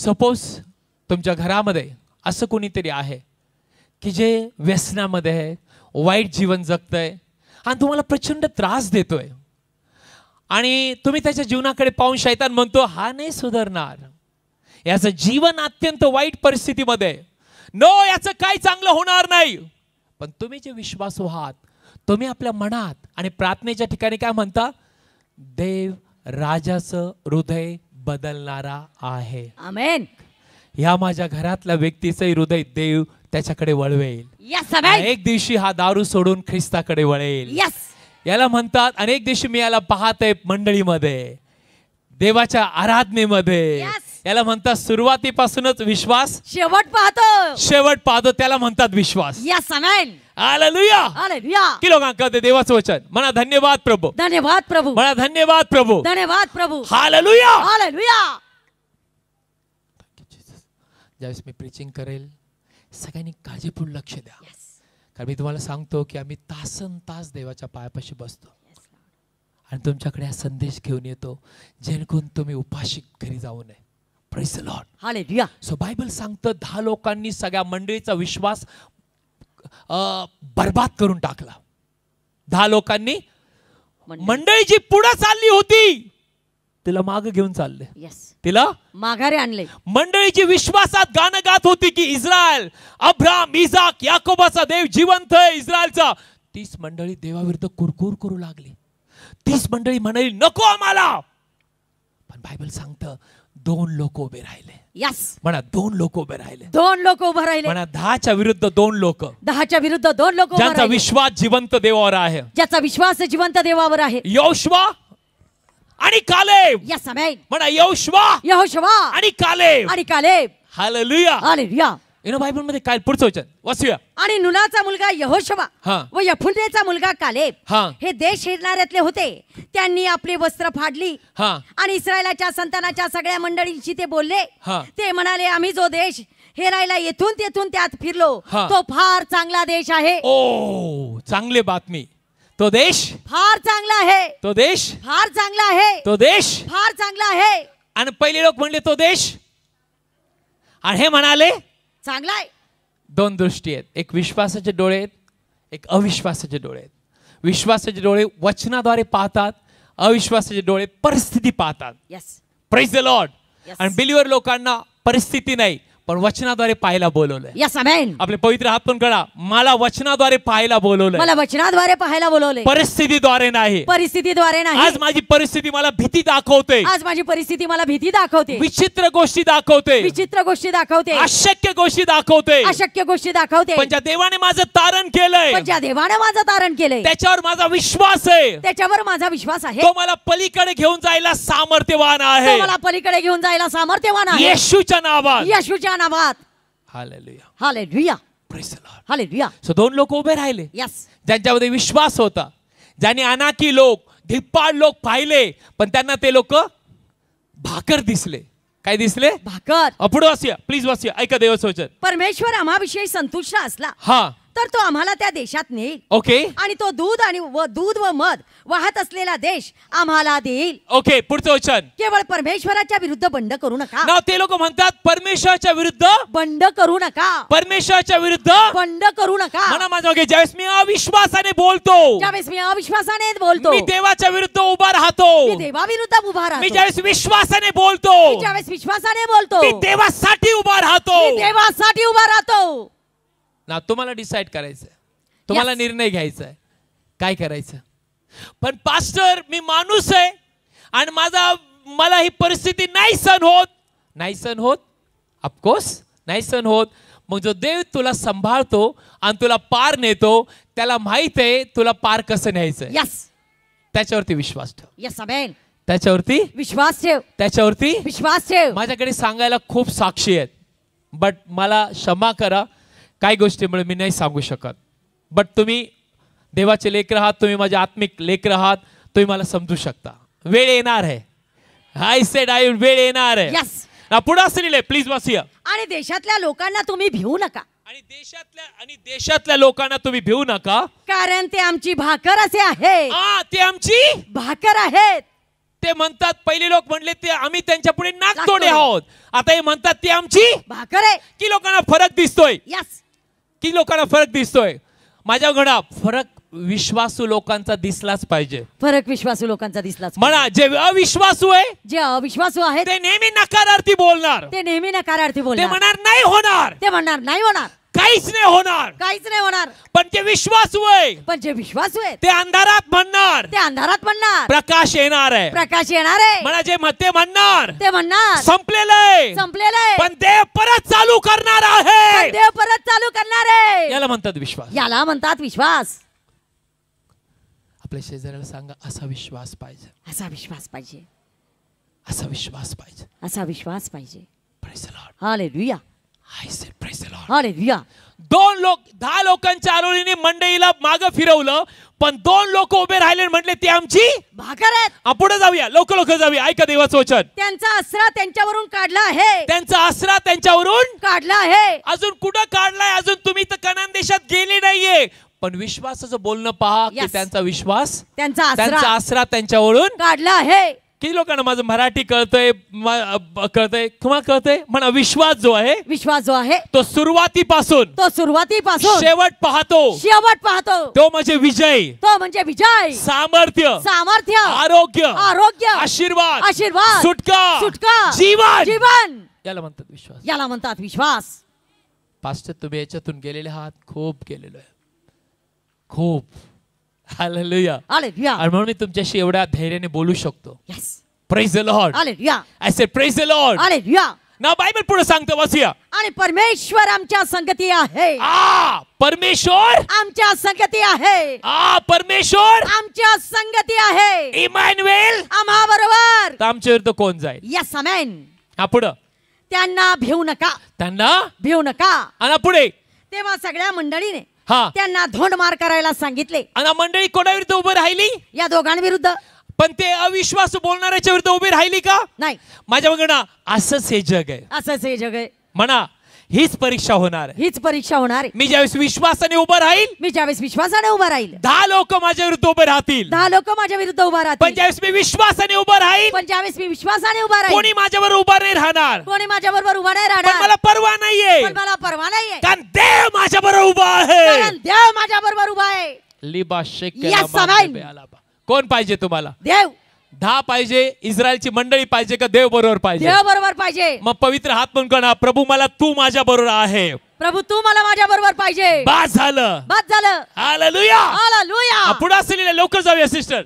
सपोज तुमच्या घरामध्ये असं कोणीतरी आहे की जे व्यसनामध्ये आहे वाईट जीवन जगतंय आणि तुम्हाला प्रचंड त्रास देतोय आणि तुम्ही त्याच्या जीवनाकडे पाहून शैतान म्हणतो हा नाही सुधारणार याचं जीवन अत्यंत वाईट परिस्थितीमध्ये नो याचं काही चांगलं होणार नाही पण तुम्ही जे विश्वासू आहात तुम्ही आपल्या मनात आणि प्रार्थनेच्या ठिकाणी काय म्हणता देव राजाचं हृदय बदलणारा आहे आमेन या माझ्या घरातल्या व्यक्तीचं हृदय देव त्याच्याकडे वळवेल एक दिवशी हा दारू सोडून ख्रिस्ताकडे वळेल याला म्हणतात अनेक दिवशी मी याला पाहत आहे मंडळीमध्ये देवाच्या मध्ये याला म्हणतात सुरुवातीपासूनच विश्वास शेवट पाहतो शेवट पाहतो त्याला म्हणतात विश्वास कि लोकांक देवाचं वचन मला धन्यवाद प्रभू धन्यवाद प्रभू मला धन्यवाद प्रभू धन्यवाद प्रभू हालेलुया हालेलुया ज्यावेळेस मी प्रिचिंग करेल सगळ्यांनी काळजीपूर्ण लक्ष द्या कारण मी तुम्हाला सांगतो की आम्ही तासन तास देवाच्या पायापाशी बसतो आणि तुमच्याकडे हा संदेश घेऊन येतो जेणेकरून तुम्ही उपाशी घरी जाऊ नये प्रेस लॉर्ड सो बायबल सांगतं दहा लोकांनी सगळ्या मंडळीचा विश्वास बर्बाद करून टाकला दहा लोकांनी मंडळी जी पुढे चालली होती तिला माग घेऊन चालले yes. तिला माघारे आणले मंडळीची विश्वासात गाणं गात होती की इस्रायल अब्राम इजाक याकोबाचा देव जिवंत आहे इस्रायलचा तीच मंडळी देवाविरुद्ध कुरकुर करू लागली तीस मंडळी म्हणाली नको आम्हाला पण बायबल सांगतं दोन लोक उभे राहिले यस म्हणा दोन लोक उभे राहिले दोन लोक उभे राहिले म्हणा दहाच्या विरुद्ध दोन लोक दहाच्या विरुद्ध दोन लोक ज्यांचा विश्वास जिवंत देवावर आहे ज्याचा विश्वास जिवंत देवावर आहे यशवा आणि कालेब यस आमेन म्हणा यहोशुआ आणि कालेब आणि कालेब हालेलुया हालेलुया इनो बायबल मध्ये काय पुढचं वचन वाचूया आणि नुनाचा मुलगा यहोशवा व यफुनेचा मुलगा कालेब हे देश हिरणाऱ्यातले होते त्यांनी आपली वस्त्र फाडली आणि इस्रायलाच्या संतानाच्या सगळ्या मंडळींशी ते बोलले ते म्हणाले आम्ही जो देश हे राहिला येथून तेथून त्यात फिरलो तो फार चांगला देश आहे ओ चांगले बातमी तो देश फार चांगला आहे तो देश फार चांगला आहे तो देश फार चांगला आहे आणि पहिले लोक म्हणले तो देश आणि हे म्हणाले चांगला आहे दोन दृष्टी आहेत एक विश्वासाचे डोळे आहेत एक अविश्वासाचे डोळे आहेत विश्वासाचे डोळे वचनाद्वारे पाहतात अविश्वासाचे डोळे परिस्थिती पाहतात यस प्रेज द लॉर्ड आणि बिलीवर लोकांना परिस्थिती नाही पण वचनाद्वारे पाहायला बोलवलंय या समेन आपले पवित्र हात पण कळा मला वचनाद्वारे पाहायला बोलवलंय मला वचनाद्वारे पाहायला बोलवले परिस्थितीद्वारे नाही परिस्थितीद्वारे नाही आज माझी परिस्थिती मला भीती दाखवते आज माझी परिस्थिती मला भीती दाखवते विचित्र गोष्टी दाखवते विचित्र गोष्टी दाखवते अशक्य गोष्टी दाखवते अशक्य गोष्टी दाखवते पण ज्या देवाने माझं तारण केलंय पण ज्या देवाने माझं तारण केलंय त्याच्यावर माझा विश्वास आहे त्याच्यावर माझा विश्वास आहे तो मला पलीकडे घेऊन जायला सामर्थ्यवान आहे मला पलीकडे घेऊन जायला सामर्थ्यवान आहे येशूच्या नावात येशूच्या हालेलुया सो दोन लोक उभे राहिले यस ज्यांच्यामध्ये विश्वास होता ज्यांनी अनाकी लोक धिप्पाड लोक पाहिले पण त्यांना ते लोक भाकर दिसले काय दिसले भाकर अपुढ वासिया प्लीज वासिया ऐका देवसोचन परमेश्वर आम्हाविषयी संतुष्ट असला हा तर तो आम्हाला त्या देशात नेईल ओके आणि तो दूध आणि व दूध व मध वाहत असलेला देश आम्हाला देईल ओके पुढचं वचन केवळ परमेश्वराच्या विरुद्ध बंड करू नका ते लोक म्हणतात परमेश्वराच्या विरुद्ध बंड करू नका परमेश्वराच्या विरुद्ध बंड करू नका माझ्या ज्यावेळेस मी अविश्वासाने बोलतो ज्यावेळेस मी अविश्वासाने बोलतो मी देवाच्या विरुद्ध उभा राहतो मी देवाविरुद्ध उभा राहतो मी ज्यावेळेस विश्वासाने बोलतो ज्यावेळेस विश्वासाने बोलतो देवासाठी उभा राहतो देवासाठी उभा राहतो ना तुम्हाला डिसाईड करायचं तुम्हाला निर्णय घ्यायचा आहे काय करायचं पण पास्टर मी माणूस आहे आणि माझा मला ही परिस्थिती नाही सण होत नाही सण होत अफकोर्स नाही सण होत मग जो देव तुला सांभाळतो आणि तुला पार नेतो त्याला माहित आहे तुला पार कसं न्यायचं यस त्याच्यावरती विश्वास ठेव yes, त्याच्यावरती विश्वास ठेव त्याच्यावरती विश्वास ठेव माझ्याकडे सांगायला खूप साक्षी आहेत बट मला क्षमा करा काय गोष्टीमुळे मी नाही सांगू शकत बट तुम्ही देवाचे लेकर आहात तुम्ही माझे आत्मिक लेकर आहात तुम्ही मला समजू शकता वेळ येणार आहे हाय सेड आय वेळ येणार आहे पुढे असं लिहिलंय प्लीज वासिया आणि देशातल्या लोकांना तुम्ही भिवू नका आणि देशातल्या आणि देशातल्या लोकांना तुम्ही भिवू नका कारण ते आमची भाकर असे आहे ते आमची भाकर आहेत ते म्हणतात पहिले लोक म्हणले ते आम्ही त्यांच्या पुढे नाक तोडे आहोत आता हे म्हणतात ते आमची भाकर आहे की लोकांना फरक दिसतोय यस किती लोकांना फरक दिसतोय माझ्या घडा फरक विश्वासू लोकांचा दिसलाच पाहिजे फरक विश्वासू लोकांचा दिसलाच म्हणा जे अविश्वासू आहे जे अविश्वासू आहे ते नेहमी नकारार्थी बोलणार ते नेहमी नकारार्थी बोलणार म्हणणार नाही होणार ते म्हणणार नाही होणार काहीच नाही होणार काहीच नाही होणार पण जे विश्वास होय पण जे विश्वास होय ते अंधारात म्हणणार ते अंधारात म्हणणार प्रकाश येणार आहे प्रकाश येणार आहे मला जे मते म्हणणार ते म्हणणार संपलेलं आहे संपलेलं आहे पण ते परत चालू करणार आहे ते परत चालू करणार आहे याला म्हणतात विश्वास याला म्हणतात विश्वास आपल्या शेजाऱ्याला सांगा असा विश्वास पाहिजे असा विश्वास पाहिजे असा विश्वास पाहिजे असा विश्वास पाहिजे लुया अरे दोन लोक दहा लोकांच्या आरोळीने मंडईला माग फिरवलं पण दोन लोक उभे राहिले म्हटले ते आमची भाकर आहेत आपण जाऊया लोक लोक जाऊया ऐका देवाचं वचन त्यांचा आसरा त्यांच्यावरून काढला आहे त्यांचा आसरा त्यांच्यावरून काढला आहे अजून कुठं काढलाय अजून तुम्ही तर कनान देशात गेले नाहीये पण विश्वासाचं बोलणं पहा की त्यांचा विश्वास त्यांचा आसरा त्यांच्यावरून काढला आहे किती लोकांना माझं मराठी कळतय कळतंय किंवा कळतय म्हण विश्वास जो आहे विश्वास जो आहे तो सुरुवातीपासून तो सुरुवातीपासून शेवट पाहतो शेवट पाहतो तो म्हणजे विजय तो म्हणजे विजय सामर्थ्य सामर्थ्य आरोग्य आरोग्य आशीर्वाद आशीर्वाद सुटका सुटका जीवन जीवन याला म्हणतात विश्वास याला म्हणतात विश्वास पाश्चात तुम्ही याच्यातून गेलेले आहात खूप गेलेलो आहे खूप हालेलुया हालेलुया आणि म्हणून तुमच्याशी एवढ्या धैर्याने बोलू शकतो yes praise the lord I say praise the lord ना बायबल पुढे सांगतो वासिया आणि परमेश्वर आमच्या संगती आहे आ परमेश्वर आमच्या संगती आहे आ परमेश्वर आमच्या संगती आहे इमॅन्युएल आम्हा बरोबर आमच्या विरुद्ध कोण जाईल यस समॅन हा पुढं त्यांना भिवू नका त्यांना भिवू नका आणि पुढे तेव्हा सगळ्या मंडळीने हा त्यांना मार करायला सांगितले आणि मंडळी कोणाविरुद्ध उभी राहिली या दोघांविरुद्ध पण ते अविश्वास बोलणाऱ्याच्या विरुद्ध उभी राहिली का नाही माझ्या बघ ना असंच हे जग आहे असंच हे जग आहे म्हणा हीच परीक्षा होणार हीच परीक्षा होणार आहे. मी ज्यावेळेस विश्वासाने उभं राहील मी ज्यावेळेस विश्वासाने उभं राहील दहा लोक माझ्या विरुद्ध उभे राहतील दहा लोक माझ्या विरुद्ध उभा पण राहतील ज्यावेळेस मी विश्वासाने उभं राहील पण ज्यावेळेस मी विश्वासाने उभा राहील कोणी माझ्यावर उभा नाही राहणार कोणी माझ्या बरोबर उभा नाही राहणार मला परवा नाहीये मला परवा नाहीये कारण देव माझ्या बरोबर उभा आहे देव माझ्या बरोबर उभा आहे लिबा शेख कोण पाहिजे तुम्हाला देव धा पाहिजे इस्रायलची मंडळी पाहिजे का देव बरोबर पाहिजे देव बरोबर पाहिजे मग पवित्र हात म्हणून ना प्रभू मला तू माझ्या बरोबर आहे प्रभू तू मला माझ्या बरोबर पाहिजे बाद झालं बाद झालं हालेलुया पुढे असलेल्या लवकर जाऊया सिस्टर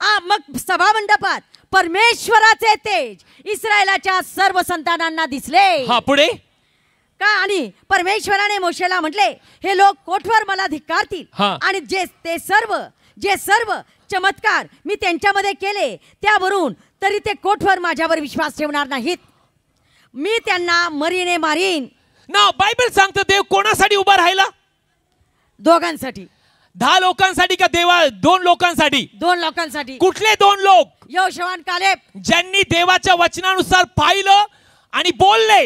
आ मग सभा मंडपात परमेश्वराचे तेज इस्रायलाच्या सर्व संतानांना दिसले हा पुढे का आणि परमेश्वराने मोशेला म्हटले हे लोक कोठवर मला धिक्कारतील आणि जे ते सर्व जे सर्व चमत्कार मी त्यांच्यामध्ये केले त्यावरून तरी ते कोठवर माझ्यावर विश्वास ठेवणार नाहीत मी त्यांना मरीने मारीन ना बायबल सांगतो देव कोणासाठी उभा राहिला दोघांसाठी दहा लोकांसाठी का देवा दोन लोकांसाठी दोन लोकांसाठी कुठले दोन लोक यशवान कालेब ज्यांनी देवाच्या वचनानुसार पाहिलं आणि बोलले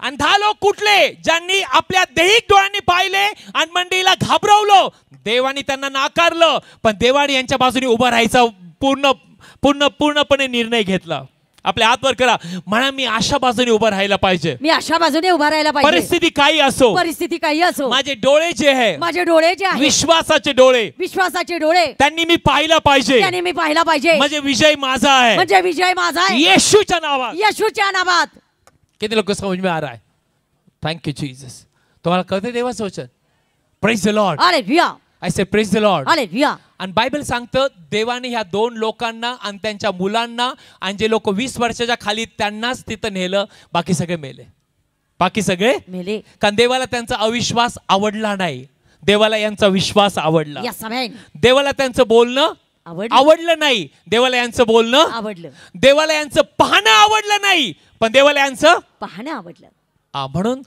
आणि दहा लोक कुठले ज्यांनी आपल्या दैहिक डोळ्यांनी पाहिले आणि मंडईला घाबरवलं देवाने त्यांना नाकारलं पण देवाने यांच्या बाजूने उभं राहायचा पूर्ण पूर्ण पूर्णपणे निर्णय घेतला आपल्या हातवर करा म्हणा मी अशा बाजूने उभं राहायला पाहिजे मी अशा बाजूने उभा राहायला पाहिजे परिस्थिती काही असो परिस्थिती काही असो माझे डोळे जे आहे माझे डोळे जे आहे विश्वासाचे डोळे विश्वासाचे डोळे त्यांनी मी पाहिला पाहिजे त्यांनी मी पाहिला पाहिजे म्हणजे विजय माझा आहे म्हणजे विजय माझा आहे येशूच्या नावात येशूच्या नावात किती लोक समज मी आ रहा थँक्यू जीसस तुम्हाला कळते देवाचं वचन प्रेस द लॉर्ड अरे भैया I say praise the lord हालेलुया आणि बायबल सांगतं देवाने ह्या दोन लोकांना आणि त्यांच्या मुलांना आणि जे लोक वीस वर्षाच्या खाली त्यांनाच तिथं नेलं बाकी सगळे मेले बाकी सगळे मेले कारण देवाला त्यांचा अविश्वास आवडला नाही देवाला यांचा विश्वास आवडला देवाला त्यांचं बोलणं आवडलं नाही देवाला यांचं बोलणं आवडलं देवाला यांचं पाहणं आवडलं नाही पण देवाला यांचं पाहणं आवडलं म्हणून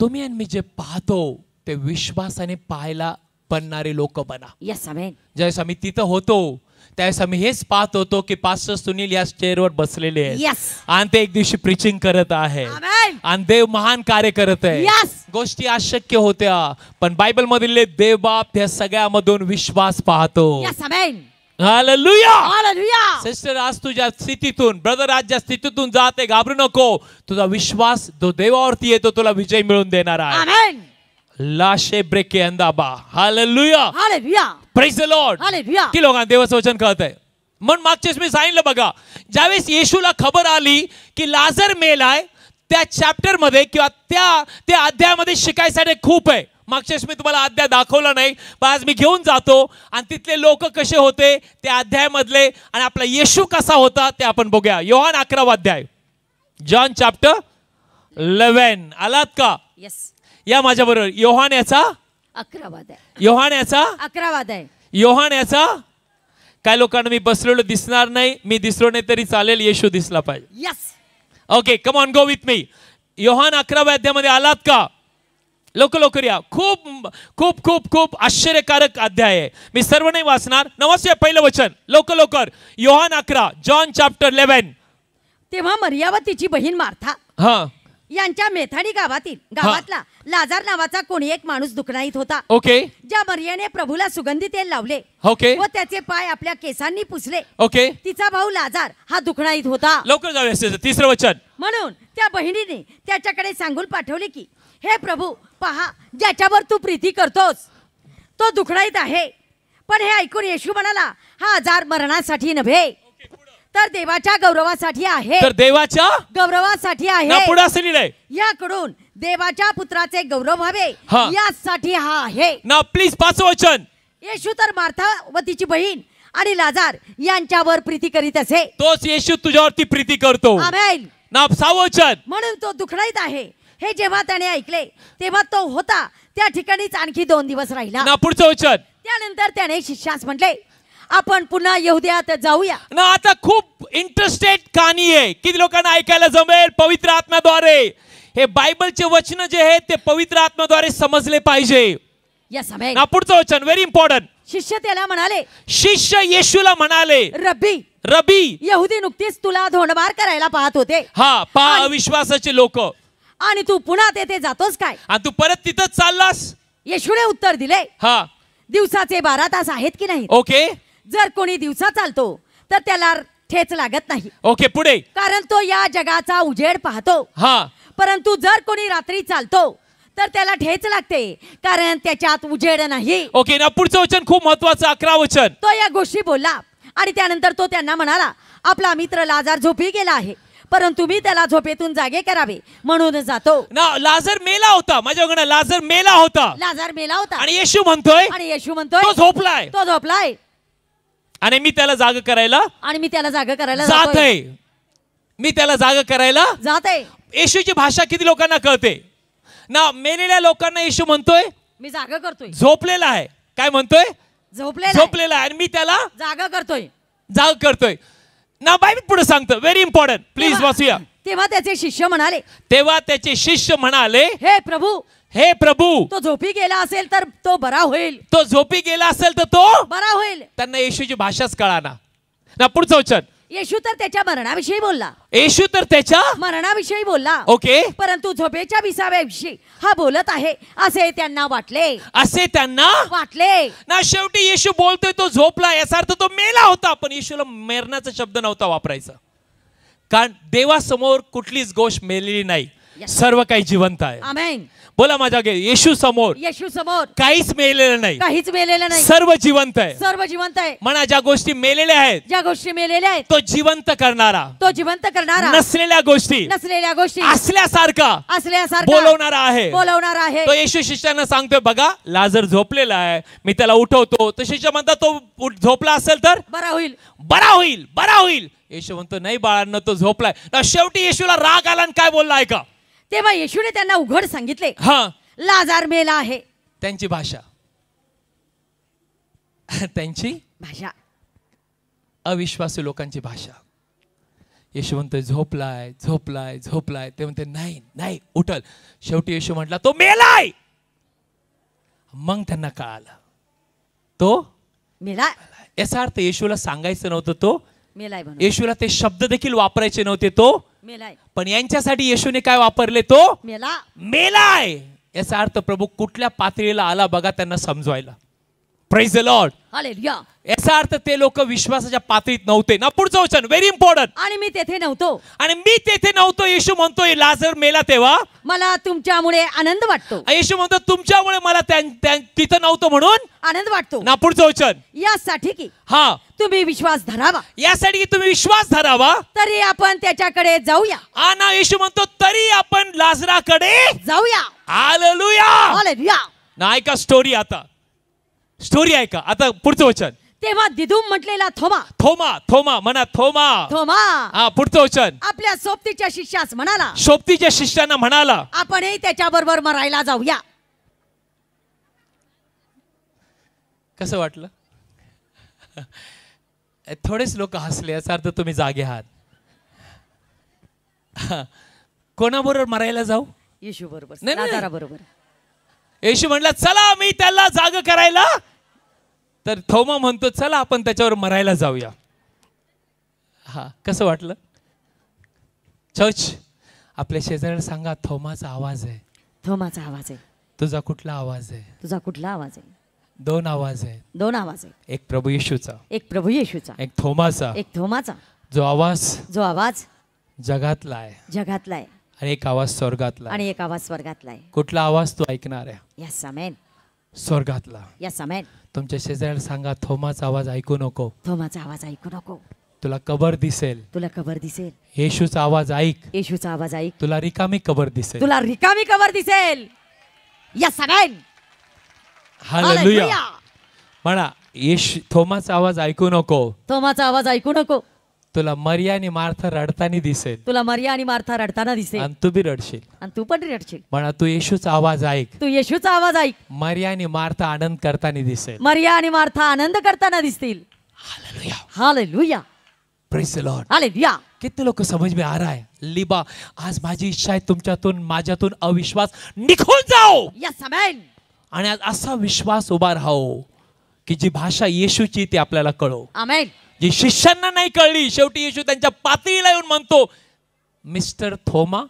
तुम्ही आणि मी जे पाहतो ते विश्वासाने पाहायला बनणारे लोक बना यस ज्यावेळेस आम्ही तिथं होतो त्यावेळेस आम्ही हेच पाहत होतो की पाच सुनील या वर बसलेले आहेत आणि ते एक दिवशी प्रिचिंग करत आहे आणि देव महान कार्य करत आहे गोष्टी अशक्य होत्या पण बायबल मधील देव बाप त्या सगळ्यामधून विश्वास पाहतो सिस्टर आज तुझ्या स्थितीतून ब्रदर आज ज्या स्थितीतून जाते घाबरू नको तुझा विश्वास जो देवावरती येतो तुला विजय मिळवून देणार आहे लाशे ब्रेक अंदाबा हालेलुया हालेलुया प्रेज द लॉर्ड हालेलुया की लोकांना देवाचं वचन कळत आहे म्हणून मागच्याच मी सांगितलं बघा ज्यावेळेस येशूला खबर आली की लाजर मेलाय त्या मध्ये किंवा त्या त्या अध्यायामध्ये शिकायसाठी खूप आहे मागच्याच मी तुम्हाला अध्याय दाखवला नाही पण आज मी घेऊन जातो आणि तिथले लोक कसे होते त्या अध्यायामधले आणि आपला येशू कसा होता ते आपण बघूया योहान अकरावा अध्याय जॉन चॅप्टर लेवन आलात का येस या माझ्याबरोबर योहान याचा अकरावाद आहे योहान याचा अकरावाद योहान याचा काय लोकांना मी बसलेलो दिसणार नाही मी दिसलो नाही तरी चालेल येशू दिसला पाहिजे yes okay come on go with me योहान अकरा अध्यायामध्ये आलात का लोक लवकर या खूप खूप खूप खूप आश्चर्यकारक अध्याय आहे मी सर्व नाही वाचणार नमस्ते पहिलं वचन लोक लवकर योहान अकरा जॉन चॅप्टर इलेव्हन तेव्हा मर्यावतीची बहीण मारता हा यांच्या मेथाडी गावातील गावातला लाजार नावाचा कोणी एक माणूस दुखणाईत होता ओके ज्या मर्याने प्रभूला सुगंधी तेल लावले ओके व त्याचे पाय आपल्या केसांनी पुसले ओके तिचा भाऊ लाजार हा दुखणाईत होता लवकर जाऊया तिसरं वचन म्हणून त्या बहिणीने त्याच्याकडे सांगून पाठवले की हे प्रभू पहा ज्याच्यावर तू प्रीती करतोस तो दुखणाईत आहे पण हे ऐकून येशू म्हणाला हा आजार मरणासाठी नव्हे तर देवाच्या गौरवासाठी आहे तर देवाच्या गौरवासाठी आहे पुढे असं लिहिलंय याकडून देवाच्या पुत्राचे गौरव व्हावे यासाठी हा आहे ना प्लीज पाच वचन येशू तर मार्थावतीची बहीण आणि लाजार यांच्यावर प्रीती करीत असे तोच येशू तुझ्यावरती प्रीती करतो ना सावचन म्हणून तो दुखडाईत आहे हे जेव्हा त्याने ऐकले तेव्हा तो होता त्या ठिकाणीच आणखी दोन दिवस राहिला ना पुढचं वचन त्यानंतर त्याने शिष्यास म्हटले आपण पुन्हा येऊद्यात जाऊया ना आता खूप इंटरेस्टेड कहाणी आहे किती लोकांना ऐकायला जमेल पवित्र आत्म्याद्वारे हे बायबलचे वचन जे आहेत ते पवित्र आत्म्याद्वारे समजले पाहिजे यस पुढचं वचन व्हेरी इम्पॉर्टंट शिष्य त्याला म्हणाले शिष्य येशूला म्हणाले रबी रबी यहुदी नुकतीच तुला धोंडबार करायला पाहत होते हा पहा अविश्वासाचे लोक आणि तू पुन्हा तेथे जातोस काय आणि तू परत तिथंच चाललास येशूने उत्तर दिले हा दिवसाचे बारा तास आहेत की नाही ओके जर कोणी दिवसा चालतो तर त्याला ठेच लागत नाही ओके पुढे कारण तो या जगाचा उजेड पाहतो हा परंतु जर कोणी रात्री चालतो तर त्याला ठेच लागते कारण त्याच्यात उजेड नाही ओके ना पुढचं वचन खूप महत्वाचं अकरा वचन तो या गोष्टी बोलला आणि त्यानंतर तो त्यांना म्हणाला आपला मित्र लाजार झोपी गेला आहे परंतु मी त्याला झोपेतून जागे करावे म्हणून जातो ना लाजर मेला होता माझ्याकडे लाजर मेला होता लाजार मेला होता आणि येशू म्हणतोय आणि येशू म्हणतोय तो झोपलाय तो झोपलाय आणि मी त्याला जाग करायला आणि मी त्याला जाग करायला जात आहे मी त्याला जाग करायला जात आहे येशूची भाषा किती लोकांना कळते ना मेलेल्या लोकांना येशू म्हणतोय मी जाग करतोय झोपलेला आहे काय म्हणतोय झोपलेला झोपलेला आहे आणि मी त्याला जाग करतोय जाग करतोय ना मी पुढे सांगतो व्हेरी इम्पॉर्टंट प्लीज वाचूया तेव्हा त्याचे शिष्य म्हणाले तेव्हा त्याचे शिष्य म्हणाले हे प्रभू हे प्रभू तो झोपी गेला असेल तर तो बरा होईल तो झोपी गेला असेल तर तो बरा होईल त्यांना येशूची भाषाच कळाना ना पुढचं वचन येशू तर त्याच्या मरणाविषयी बोलला येशू तर त्याच्या मरणाविषयी बोलला ओके परंतु झोपेच्या विसाव्याविषयी हा बोलत आहे असे त्यांना वाटले असे त्यांना वाटले ना शेवटी येशू बोलतोय तो झोपला याचा अर्थ तो मेला होता पण येशूला मेरण्याचा शब्द नव्हता वापरायचा कारण देवासमोर कुठलीच गोष्ट मेलेली नाही सर्व काही जिवंत आहे बोला माझ्या येशू समोर येशू समोर काहीच मेलेलं नाही काहीच मेलेलं नाही सर्व जिवंत आहे सर्व जिवंत आहे म्हणा ज्या गोष्टी मेलेल्या आहेत ज्या गोष्टी मेलेल्या आहेत तो जिवंत करणारा तो जिवंत करणारा नसलेल्या गोष्टी नसलेल्या गोष्टी असल्यासारखा असल्यासारखा बोलवणारा आहे बोलवणारा आहे तो येशू शिष्यांना सांगतोय बघा लाजर झोपलेला आहे मी त्याला उठवतो तर शिष्य म्हणतात तो झोपला असेल तर बरा होईल बरा होईल बरा होईल येशू म्हणतो नाही बाळांना तो झोपलाय शेवटी येशूला राग आला आणि काय बोलला ऐका तेव्हा येशूने त्यांना उघड सांगितले हा लाजार मेला आहे त्यांची भाषा त्यांची भाषा अविश्वासी लोकांची भाषा येशू म्हणतो झोपलाय झोपलाय झोपलाय ते म्हणते नाही नाही उठल शेवटी येशू म्हटला तो मेलाय मग त्यांना कळालं तो मेला याचा अर्थ येशूला सांगायचं नव्हतं तो मेलाय येशूला ते शब्द देखील वापरायचे नव्हते तो मेलाय पण यांच्यासाठी येशूने काय वापरले तो मेला मेलाय याचा अर्थ प्रभू कुठल्या पातळीला आला बघा त्यांना समजवायला प्रेज द लॉर्ड याचा अर्थ ते लोक विश्वासाच्या पातळीत नव्हते ना पुढचं वचन व्हेरी इम्पॉर्टंट आणि मी तेथे नव्हतो आणि मी तेथे नव्हतो येशू म्हणतोय लाजर मेला तेव्हा मला तुमच्यामुळे आनंद वाटतो येशू म्हणतो तुमच्यामुळे मला तिथं नव्हतं म्हणून आनंद वाटतो ना पुढचं वचन यासाठी की हा तुम्ही विश्वास धरावा यासाठी की तुम्ही विश्वास धरावा तरी आपण त्याच्याकडे जाऊया हा ना येशू म्हणतो तरी आपण लाजराकडे जाऊया आलेलुया हालेलुया ना ऐका स्टोरी आता स्टोरी ऐका आता पुढचं वचन तेव्हा दिदूम म्हटलेला थोमा थोमा थोमा म्हणा थोमा थोमा हा पुढचं वचन आपल्या सोबतीच्या शिष्यास म्हणाला सोबतीच्या शिष्यांना म्हणाला आपणही त्याच्या बरोबर मरायला जाऊया कसं वाटलं थोडेच लोक हसले याचा अर्थ तुम्ही जागे आहात कोणाबरोबर मरायला जाऊ येशू बरोबर नाही, बरोबर येशू म्हणला चला मी त्याला जाग करायला तर थोमा म्हणतो चला आपण त्याच्यावर मरायला जाऊया हा कसं वाटलं चर्च आपल्या शेजाऱ्याला सांगा थोमाचा आवाज आहे थोमाचा आवाज आहे तुझा कुठला आवाज आहे तुझा कुठला आवाज आहे दोन आवाज आहे दोन आवाज आहे एक प्रभू येशूचा एक प्रभू येशूचा एक थोमाचा एक थोमाचा जो आवाज जो आवाज जगातला आहे जगातला आहे आणि एक आवाज स्वर्गातला आणि एक आवाज स्वर्गातला आहे कुठला आवाज तू ऐकणार आहे यस आमेन स्वर्गातला यस आमेन तुमच्या शेजाऱ्याला सांगा थोमाचा आवाज ऐकू नको थोमाचा आवाज ऐकू नको तुला कबर दिसेल तुला कबर दिसेल येशूचा आवाज ऐक येशूचा आवाज ऐक तुला रिकामी कबर दिसेल तुला रिकामी कबर दिसेल यस आमेन हालेलुया म्हणा येशू थोमाचा आवाज ऐकू नको थोमाचा आवाज ऐकू नको तुला मरिया आणि मार्था रडताना दिसेल तुला मरिया आणि मार्था रडताना दिसेल आणि तू बी रडशील आणि तू पण रडशील पण तू येशूचा आवाज ऐक तू येशूचा आवाज ऐक मरिया आणि मार्था आनंद करताना दिसेल मरिया आणि मार्था आनंद करताना दिसतील हालेलुया लोक लॉर्ड हालेलुया आराय में आ रहा लिबा आज माझी इच्छा आहे तुमच्यातून माझ्यातून अविश्वास निघून जाओ आणि आज असा विश्वास उभा राहो की जी भाषा येशूची ती आपल्याला कळो आमेन जी शिष्यांना नाही कळली शेवटी येशू त्यांच्या पातळीला येऊन म्हणतो मिस्टर थोमा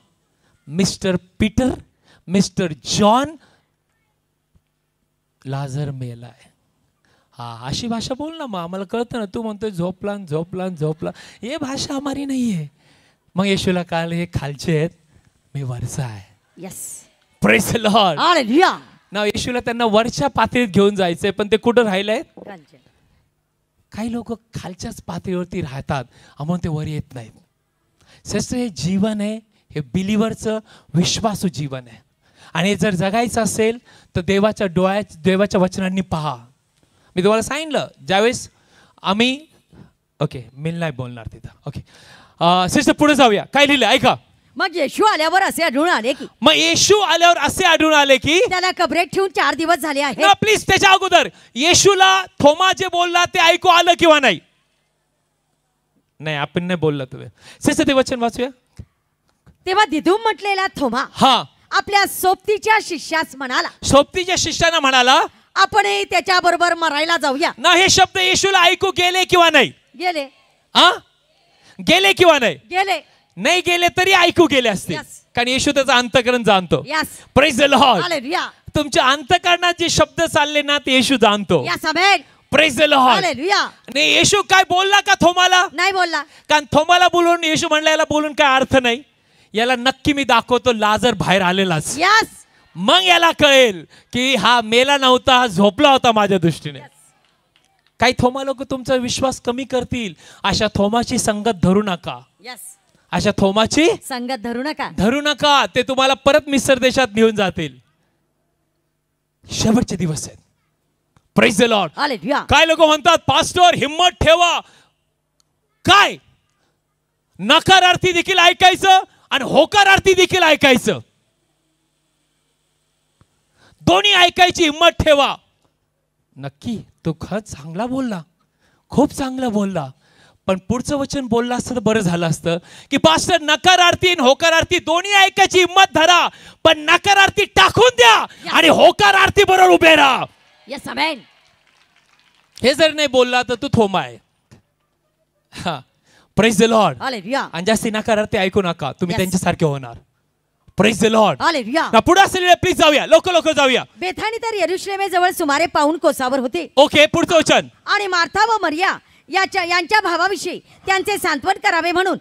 मिस्टर पीटर मिस्टर जॉन लाजर मेलाय हा अशी भाषा बोल ना मग आम्हाला कळतं ना तू म्हणतोय झोपलान झोपला झोपला हे भाषा आम्हाला नाहीये मग येशूला काल हे खालचे आहेत मी वरचा आहे ना येशूला त्यांना वरच्या पातळीत घेऊन जायचंय पण ते कुठं राहिलंय काही लोक खालच्याच पातळीवरती राहतात म्हणून ते वर येत नाहीत श्रेष्ठ हे जीवन आहे हे बिलीवरचं विश्वासू जीवन आहे आणि जर जगायचं असेल तर देवाच्या डोळ्या देवाच्या वचनांनी पहा मी तुम्हाला सांगितलं ज्यावेळेस आम्ही ओके मिल नाही बोलणार तिथं ओके सिस्टर पुढे जाऊया काय लिहिलं ऐका मग म्हणजे येशू आल्यावर असे आढळून आले की मग येशू आल्यावर असे आढळून आले की त्याला कबरेत ठेवून चार दिवस झाले आहे प्लीज त्याच्या अगोदर येशूला थोमा जे बोलला ते ऐकू आलं किंवा नाही नाही आपण नाही बोललो तुम्ही ते वचन वाचूया तेव्हा दिदूम म्हटलेला थोमा हा आपल्या सोबतीच्या शिष्यास म्हणाला सोबतीच्या शिष्याना म्हणाला आपण त्याच्या बरोबर मरायला जाऊया ना हे शब्द येशूला ऐकू गेले किंवा नाही गेले हा गेले किंवा नाही गेले नाही गेले तरी ऐकू गेले असते कारण येशू त्याचं अंतकरण जाणतो प्रेस प्रेज लॉर्ड तुमच्या अंतकरणात जे शब्द चालले ना ते येशू जाणतो प्रेस द लॉर्ड नाही येशू काय बोलला का थोमाला नाही बोलला कारण थोमाला बोलून येशू म्हणला बोलून काय अर्थ नाही याला नक्की मी दाखवतो लाजर बाहेर आलेला मग याला कळेल की हा मेला नव्हता हा झोपला होता माझ्या दृष्टीने काही थोमा लोक तुमचा विश्वास कमी करतील अशा थोमाची संगत धरू नका यस अशा थोमाची संगत धरू नका धरू नका ते तुम्हाला परत मिसर देशात घेऊन जातील शेवटचे दिवस आहेत प्रेज द लॉर्ड काय लोक म्हणतात पास्टवर हिम्मत ठेवा काय आरती देखील ऐकायचं आणि होकार आरती देखील ऐकायचं दोन्ही ऐकायची हिंमत ठेवा नक्की तो खरंच चांगला बोलला खूप चांगला बोलला पण पुढचं वचन बोललं असतं तर बरं झालं असतं की पास्टर नकारार्थी होकारार्थी दोन्ही ऐकायची हिंमत धरा पण नकारार्थी टाकून द्या आणि होकारार्थी बरोबर उभे राहा हे जर नाही बोलला तर तू थोमा आहे हा प्रेस द लॉर्ड आणि जास्ती नकारार्थी ऐकू नका तुम्ही त्यांच्यासारखे होणार द लॉर्ड ना पुढे असलेले प्लीज जाऊया लोक लोक जाऊया बेथानी तर येरुश्लेमे जवळ सुमारे पाऊन कोसावर होते ओके पुढचं वचन आणि मार्था व मरिया याच्या यांच्या भावाविषयी त्यांचे सांत्वन करावे म्हणून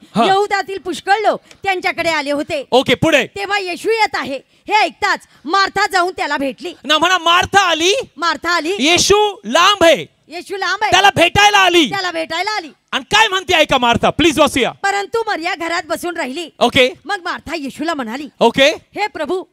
पुष्कळ लोक त्यांच्याकडे आले होते ओके पुढे तेव्हा येशू येत आहे हे ऐकताच मार्था जाऊन त्याला भेटली ना म्हणा मार्था आली मार्था आली येशू लांब आहे येशू लांब आहे त्याला भेटायला आली त्याला भेटायला आली आणि काय म्हणते ऐका मार्था प्लीज वाचूया परंतु मर्या घरात बसून राहिली ओके मग मार्था येशूला म्हणाली ओके हे प्रभू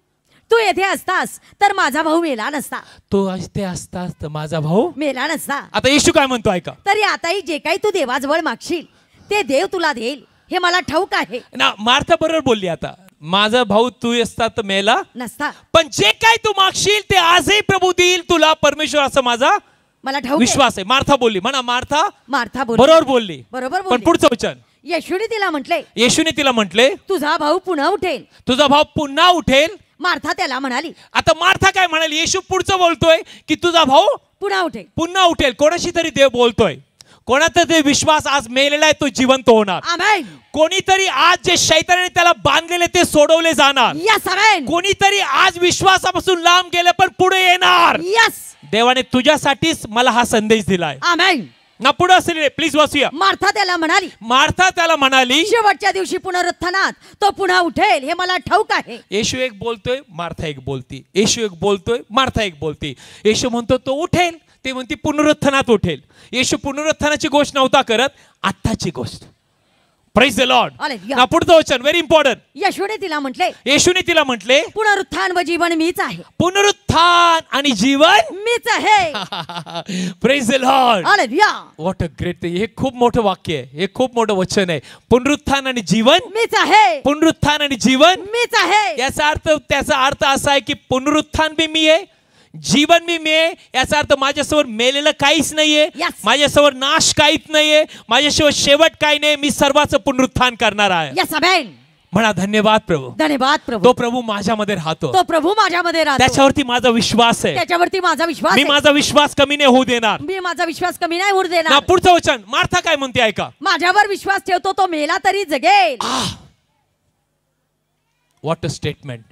तू येथे असतास तर माझा भाऊ मेला नसता तू येथे असतास तर माझा भाऊ मेला नसता आता येशू काय म्हणतो ऐका तरी आताही जे काही तू देवाजवळ मागशील ते देव तुला देईल हे मला ठाऊक आहे ना मार्था बरोबर बोलली आता माझा भाऊ तू असता तर मेला नसता पण जे काय तू मागशील ते आजही प्रभू देईल तुला परमेश्वर असं माझा मला ठाऊक विश्वास आहे मार्था बोलली म्हणा मार्था मार्था बरोबर बोलली बरोबर पण पुढचं वचन येशूने तिला म्हटले येशूने तिला म्हटले तुझा भाऊ पुन्हा उठेल तुझा भाऊ पुन्हा उठेल मार्था त्याला म्हणाली आता मार्था काय म्हणाली येशू पुढचं बोलतोय की तुझा भाऊ पुन्हा उठेल पुन्हा उठेल कोणाशी तरी देव बोलतोय कोणाचा ते विश्वास आज मेलेला आहे तो जिवंत होणार कोणीतरी आज जे शैतानाने त्याला बांधलेले ते सोडवले जाणार कोणीतरी आज विश्वासापासून लांब गेले पण पुढे येणार देवाने तुझ्यासाठीच मला हा संदेश दिलाय पुढे असलेले प्लीज वाचूया मार्था त्याला म्हणाली मार्था त्याला म्हणाली शेवटच्या दिवशी पुनरुत्थानात तो पुन्हा उठेल हे मला ठाऊक आहे येशू एक बोलतोय मार्था एक बोलती येशू एक बोलतोय मार्था एक बोलते येशू म्हणतो तो उठेल ते म्हणते पुनरुत्थानात उठेल येशू पुनरुत्थानाची गोष्ट नव्हता करत आत्ताची गोष्ट ప్రైజ్ द लॉर्ड నా పుడుతో వచ్చాను येशूने तिला म्हटले येशूने तिला म्हटले पुनरुत्थान व जीवन मीच आहे पुनरुत्थान आणि जीवन मीच आहे प्रेज द लॉर्ड हालेलुया अ ग्रेट हे खूप मोठं वाक्य आहे हे खूप मोठं वचन आहे पुनरुत्थान आणि जीवन मीच आहे पुनरुत्थान आणि जीवन मीच आहे याचा अर्थ त्याचा अर्थ असा आहे की पुनरुत्थान बी मी आहे जीवन मी मे याचा अर्थ माझ्यासमोर मेलेलं काहीच नाहीये माझ्यासमोर नाश काहीच नाहीये माझ्याशिवाय शेवट काही नाही मी सर्वांचं पुनरुत्थान करणार आहे म्हणा धन्यवाद प्रभू धन्यवाद प्रभू तो प्रभू माझ्यामध्ये राहतो तो प्रभू माझ्यामध्ये राहतो त्याच्यावरती माझा विश्वास आहे त्याच्यावरती माझा विश्वास मी माझा विश्वास कमी नाही होऊ देणार मी माझा विश्वास कमी नाही होऊ देणार पुढचं वचन मार्था काय म्हणते ऐका माझ्यावर विश्वास ठेवतो तो मेला तरी जगेल what a statement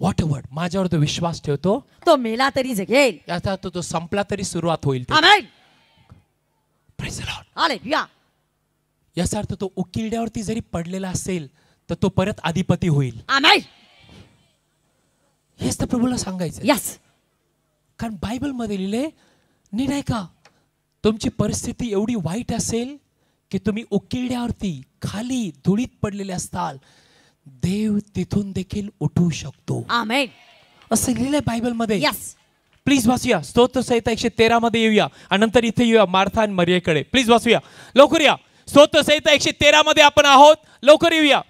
what a word माझ्यावर तो विश्वास ठेवतो तो मेला तरी जगेल याचा अर्थ तो संपला तरी सुरुवात होईल हालेलुया याचा अर्थ तो उकिरड्यावरती जरी पडलेला असेल तर तो परत अधिपती होईल हेच तर प्रभूला सांगायचं यस कारण बायबलमध्ये लिहिले नीट का तुमची परिस्थिती एवढी वाईट असेल की तुम्ही उकिरड्यावरती खाली धुळीत पडलेले असताल देव तिथून देखील उठू शकतो आमेन असं लिहिलंय बायबल यस प्लीज वाचूया स्तोत्र संहिता एकशे तेरा मध्ये येऊया आणि नंतर इथे येऊया मार्था आणि मर्याकडे प्लीज वाचूया लवकर या स्तोत्र संहिता एकशे तेरा मध्ये आपण आहोत लवकर येऊया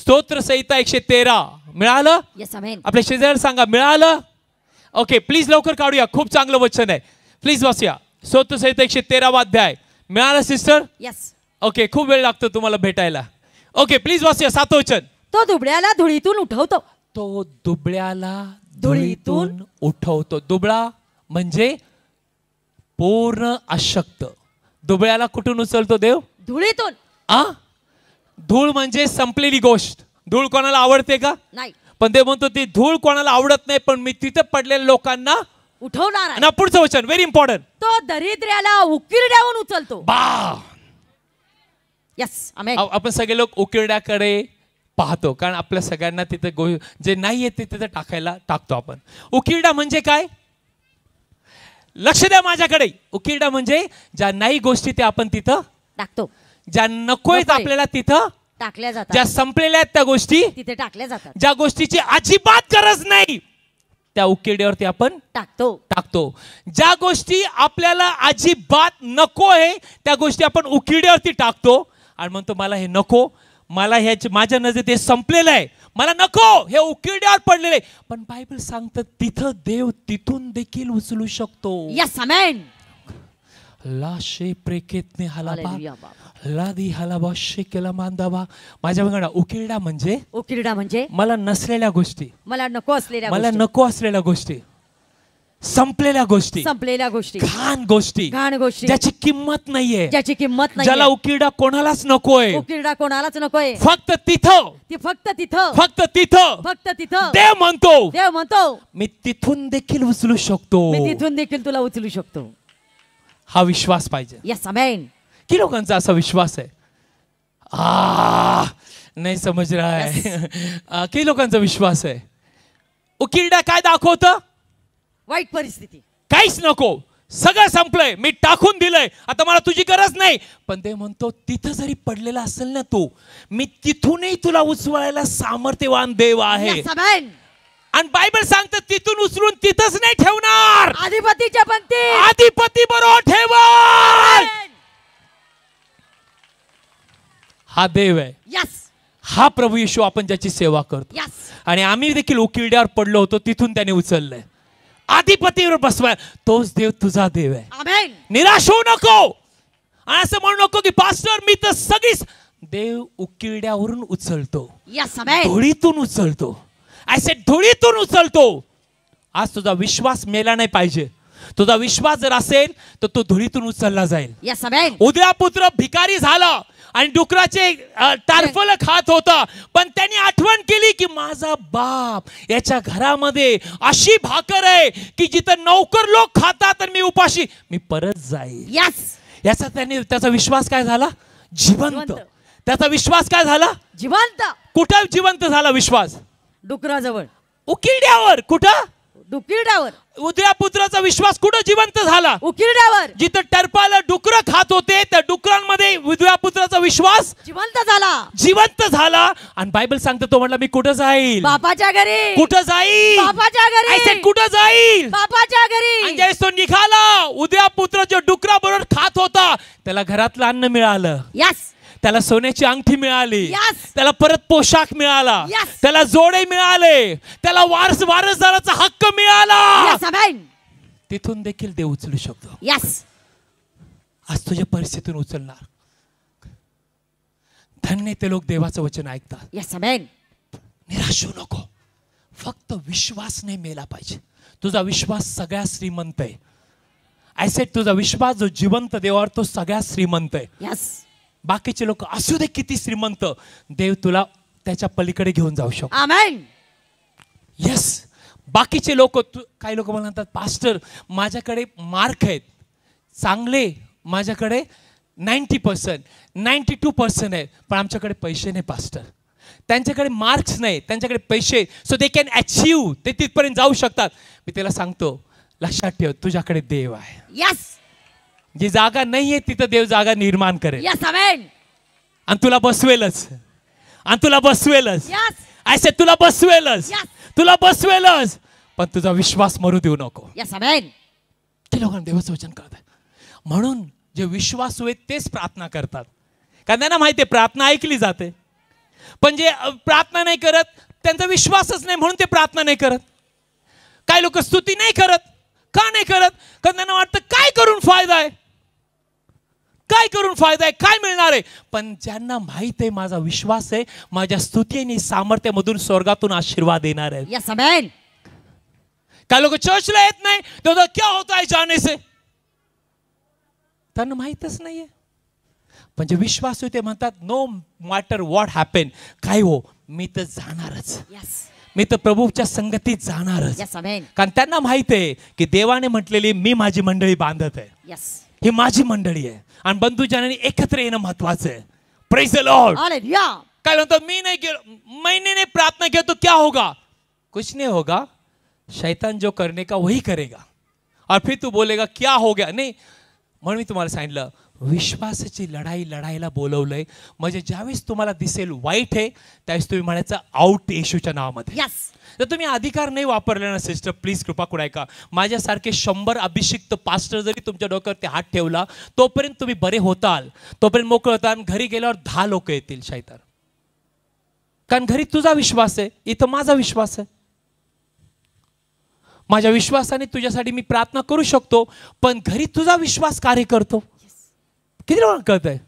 स्तोत्र संहिता एकशे तेरा मिळालं आपल्या शेजार सांगा मिळालं ओके प्लीज लवकर काढूया खूप चांगलं वचन आहे प्लीज वाचूया स्तोत्र संहिता एकशे तेरा अध्याय मिळालं सिस्टर ओके खूप वेळ लागतो तुम्हाला भेटायला ओके प्लीज वाचूया या वचन तो दुबळ्याला धुळीतून उठवतो तो दुबळ्याला धुळीतून उठवतो दुबळा म्हणजे पूर्ण अशक्त दुबळ्याला कुठून उचलतो देव धुळीतून आ धूळ म्हणजे संपलेली गोष्ट धूळ कोणाला आवडते का नाही पण ते म्हणतो ती धूळ कोणाला आवडत नाही पण मी तिथे पडलेल्या लोकांना उठवणार ना पुढचं वचन व्हेरी इम्पॉर्टंट तो दरिद्र्याला उकिरड्याहून उचलतो बा यस आपण सगळे लोक उकिरड्याकडे पाहतो कारण आपल्या सगळ्यांना तिथे गो जे नाही येते तिथे टाकायला टाकतो आपण उकिरडा म्हणजे काय लक्ष द्या माझ्याकडे उकिरडा म्हणजे ज्या नाही गोष्टी त्या आपण तिथं टाकतो ज्या नकोयत आपल्याला तिथं टाकल्या जातात ज्या संपलेल्या आहेत त्या गोष्टी तिथे टाकल्या जातात ज्या गोष्टीची अजिबात गरज नाही त्या उकिरड्यावरती आपण टाकतो टाकतो ज्या गोष्टी आपल्याला अजिबात नको आहे त्या गोष्टी आपण उकिरड्यावरती टाकतो आणि म्हणतो मला हे नको मला ह्याचे माझ्या नजरेत हे संपलेलं आहे मला नको हे उकिरड्यावर पडलेलं पण बायबल सांगतं तिथं देव तिथून देखील उचलू शकतो यस अमेन लाशे प्रेकेतने हलाबा लादी हलाबा माझ्या बघा उकिरडा म्हणजे उकिरडा म्हणजे मला नसलेल्या गोष्टी मला नको असलेल्या मला नको असलेल्या गोष्टी संपलेल्या गोष्टी संपलेल्या गोष्टी घाण गोष्टी घाण गोष्टी ज्याची किंमत नाहीये ज्याची किंमत नाही ज्याला उकिरडा कोणालाच नकोय उकिरडा कोणालाच नकोय फक्त तिथं ती फक्त तिथं फक्त तिथं फक्त तिथं देव म्हणतो देव म्हणतो मी तिथून देखील उचलू शकतो तिथून देखील तुला उचलू शकतो हा विश्वास पाहिजे यस समेन की लोकांचा असा विश्वास आहे आ नाही समज रहा है लोकांचा विश्वास आहे उकिरडा काय दाखवतं वाईट परिस्थिती काहीच नको सगळं संपलंय मी टाकून दिलंय आता मला तुझी गरज नाही पण ते म्हणतो तिथं जरी पडलेला असेल ना तू मी तिथूनही तुला उचवायला सामर्थ्यवान देव आहे आणि बायबल सांगतं तिथून उचलून तिथंच नाही ठेवणार अधिपतीच्या पंक्ती अधिपती बरोबर ठेवा हा देव आहे yes. हा प्रभू येशू आपण ज्याची सेवा करतो yes. आणि आम्ही देखील उकिरड्यावर पडलो होतो तिथून त्याने उचललंय आधिपतीवर बसवाय तोच देव तुझा देव आहे निराश होऊ नको आणि असं म्हणू नको की पास्टर मी तर सगळीच देव उकिरड्यावरून उचलतो धुळीतून उचलतो ऐसे धुळीतून उचलतो आज तुझा विश्वास मेला नाही पाहिजे तुझा विश्वास जर असेल तर तो धुळीतून उचलला जाईल उद्या पुत्र भिकारी झाला आणि डुकराचे टारफल खात होता पण त्यांनी आठवण केली की माझा बाप याच्या घरामध्ये अशी भाकर आहे की जिथं नोकर लोक खातात तर मी उपाशी मी परत जाईल याचा त्यांनी त्याचा विश्वास काय झाला जिवंत त्याचा विश्वास काय झाला जिवंत कुठं जिवंत झाला विश्वास डुकराजवळ उकिल्ड्यावर कुठं उकिरड्यावर उद्या पुत्राचा विश्वास कुठं जिवंत झाला उकिरड्यावर जिथं टरपाला डुकर खात होते त्या डुकरांमध्ये उद्या पुत्राचा विश्वास जिवंत झाला जिवंत झाला आणि बायबल सांगतो तो म्हणला मी कुठं जाईल बापाच्या घरी कुठं जाईल बापाच्या घरी कुठं जाईल बापाच्या घरी ज्यावेळेस तो निघाला उद्या पुत्र जो डुकरा बरोबर खात होता त्याला घरातलं अन्न मिळालं यस त्याला सोन्याची अंगठी मिळाली त्याला परत पोशाख मिळाला त्याला जोडे मिळाले त्याला वारस वारसदाराचा हक्क मिळाला तिथून देखील देव उचलू शकतो आज तुझ्या परिस्थितीतून उचलणार धन्य ते लोक देवाचं वचन ऐकतात निराश होऊ नको फक्त विश्वास नाही मेला पाहिजे तुझा विश्वास सगळ्या श्रीमंत आहे सेट तुझा विश्वास जो जिवंत देवावर तो सगळ्या श्रीमंत आहे बाकीचे लोक असू दे किती श्रीमंत देव तुला त्याच्या पलीकडे घेऊन जाऊ शकतो येस बाकीचे लोक काही लोक मला म्हणतात पास्टर माझ्याकडे मार्क आहेत चांगले माझ्याकडे ninety percent ninety two percent आहेत पण आमच्याकडे पैसे नाही पास्टर त्यांच्याकडे मार्क्स नाही त्यांच्याकडे पैसे सो दे कॅन अचीव ते तिथपर्यंत जाऊ शकतात मी त्याला सांगतो लक्षात ठेव तुझ्याकडे देव आहे यस जी जागा नाहीये तिथं देव जागा निर्माण करेल आणि तुला बसवेलच आणि तुला बसवेलच ऐसे तुला बसवेलच तुला बसवेलच पण तुझा विश्वास मरू देऊ नको या ते लोकांना देवाचं वचन करत म्हणून जे विश्वास होईल तेच प्रार्थना करतात कारण त्यांना माहिती आहे प्रार्थना ऐकली जाते पण जे प्रार्थना नाही करत त्यांचा विश्वासच नाही म्हणून ते प्रार्थना नाही करत काही लोक स्तुती नाही करत का नाही करत कारण त्यांना वाटतं काय करून फायदा आहे काय करून फायदा आहे काय मिळणार आहे पण ज्यांना माहित आहे माझा विश्वास आहे माझ्या स्तुतीने सामर्थ्यामधून स्वर्गातून आशीर्वाद देणार आहे काय लोक चर्चला येत नाही तो क्या होता है जाने त्यांना माहीतच नाहीये जे विश्वास होते म्हणतात नो मॅटर व्हॉट हॅपन काय हो मी तर जाणारच मी तर प्रभूच्या संगतीत जाणारच कारण त्यांना माहित आहे की देवाने म्हटलेली मी माझी मंडळी बांधत आहे हे माझी मंडळी आहे आणि बंधू एकत्र येणं महत्वाचं आहे प्रेज द लॉर्ड काय म्हणतो मी नाही गेलो मैंने ने प्रार्थना किया तो क्या होगा कुछ नहीं होगा शैतान जो करने का वही करेगा और फिर तू बोलेगा क्या हो गया नहीं म्हणून मी तुम्हाला सांगितलं विश्वासाची लढाई लढायला बोलवलंय म्हणजे ज्यावेळेस तुम्हाला दिसेल वाईट आहे त्यावेळेस तुम्ही म्हणायचं आउट येशूच्या नावामध्ये जर तुम्ही अधिकार नाही वापरले ना सिस्टर प्लीज कृपा कुणा ऐका माझ्यासारखे शंभर अभिषिक्त पास्टर जरी तुमच्या ते हात ठेवला तोपर्यंत तुम्ही बरे होताल तोपर्यंत मोकळ होता आणि घरी गेल्यावर दहा लोक येतील शैतान कारण घरी तुझा विश्वास आहे इथं माझा विश्वास आहे माझ्या विश्वासाने तुझ्यासाठी मी प्रार्थना करू शकतो पण घरी तुझा विश्वास कार्य करतो किती लोकांना कळत आहे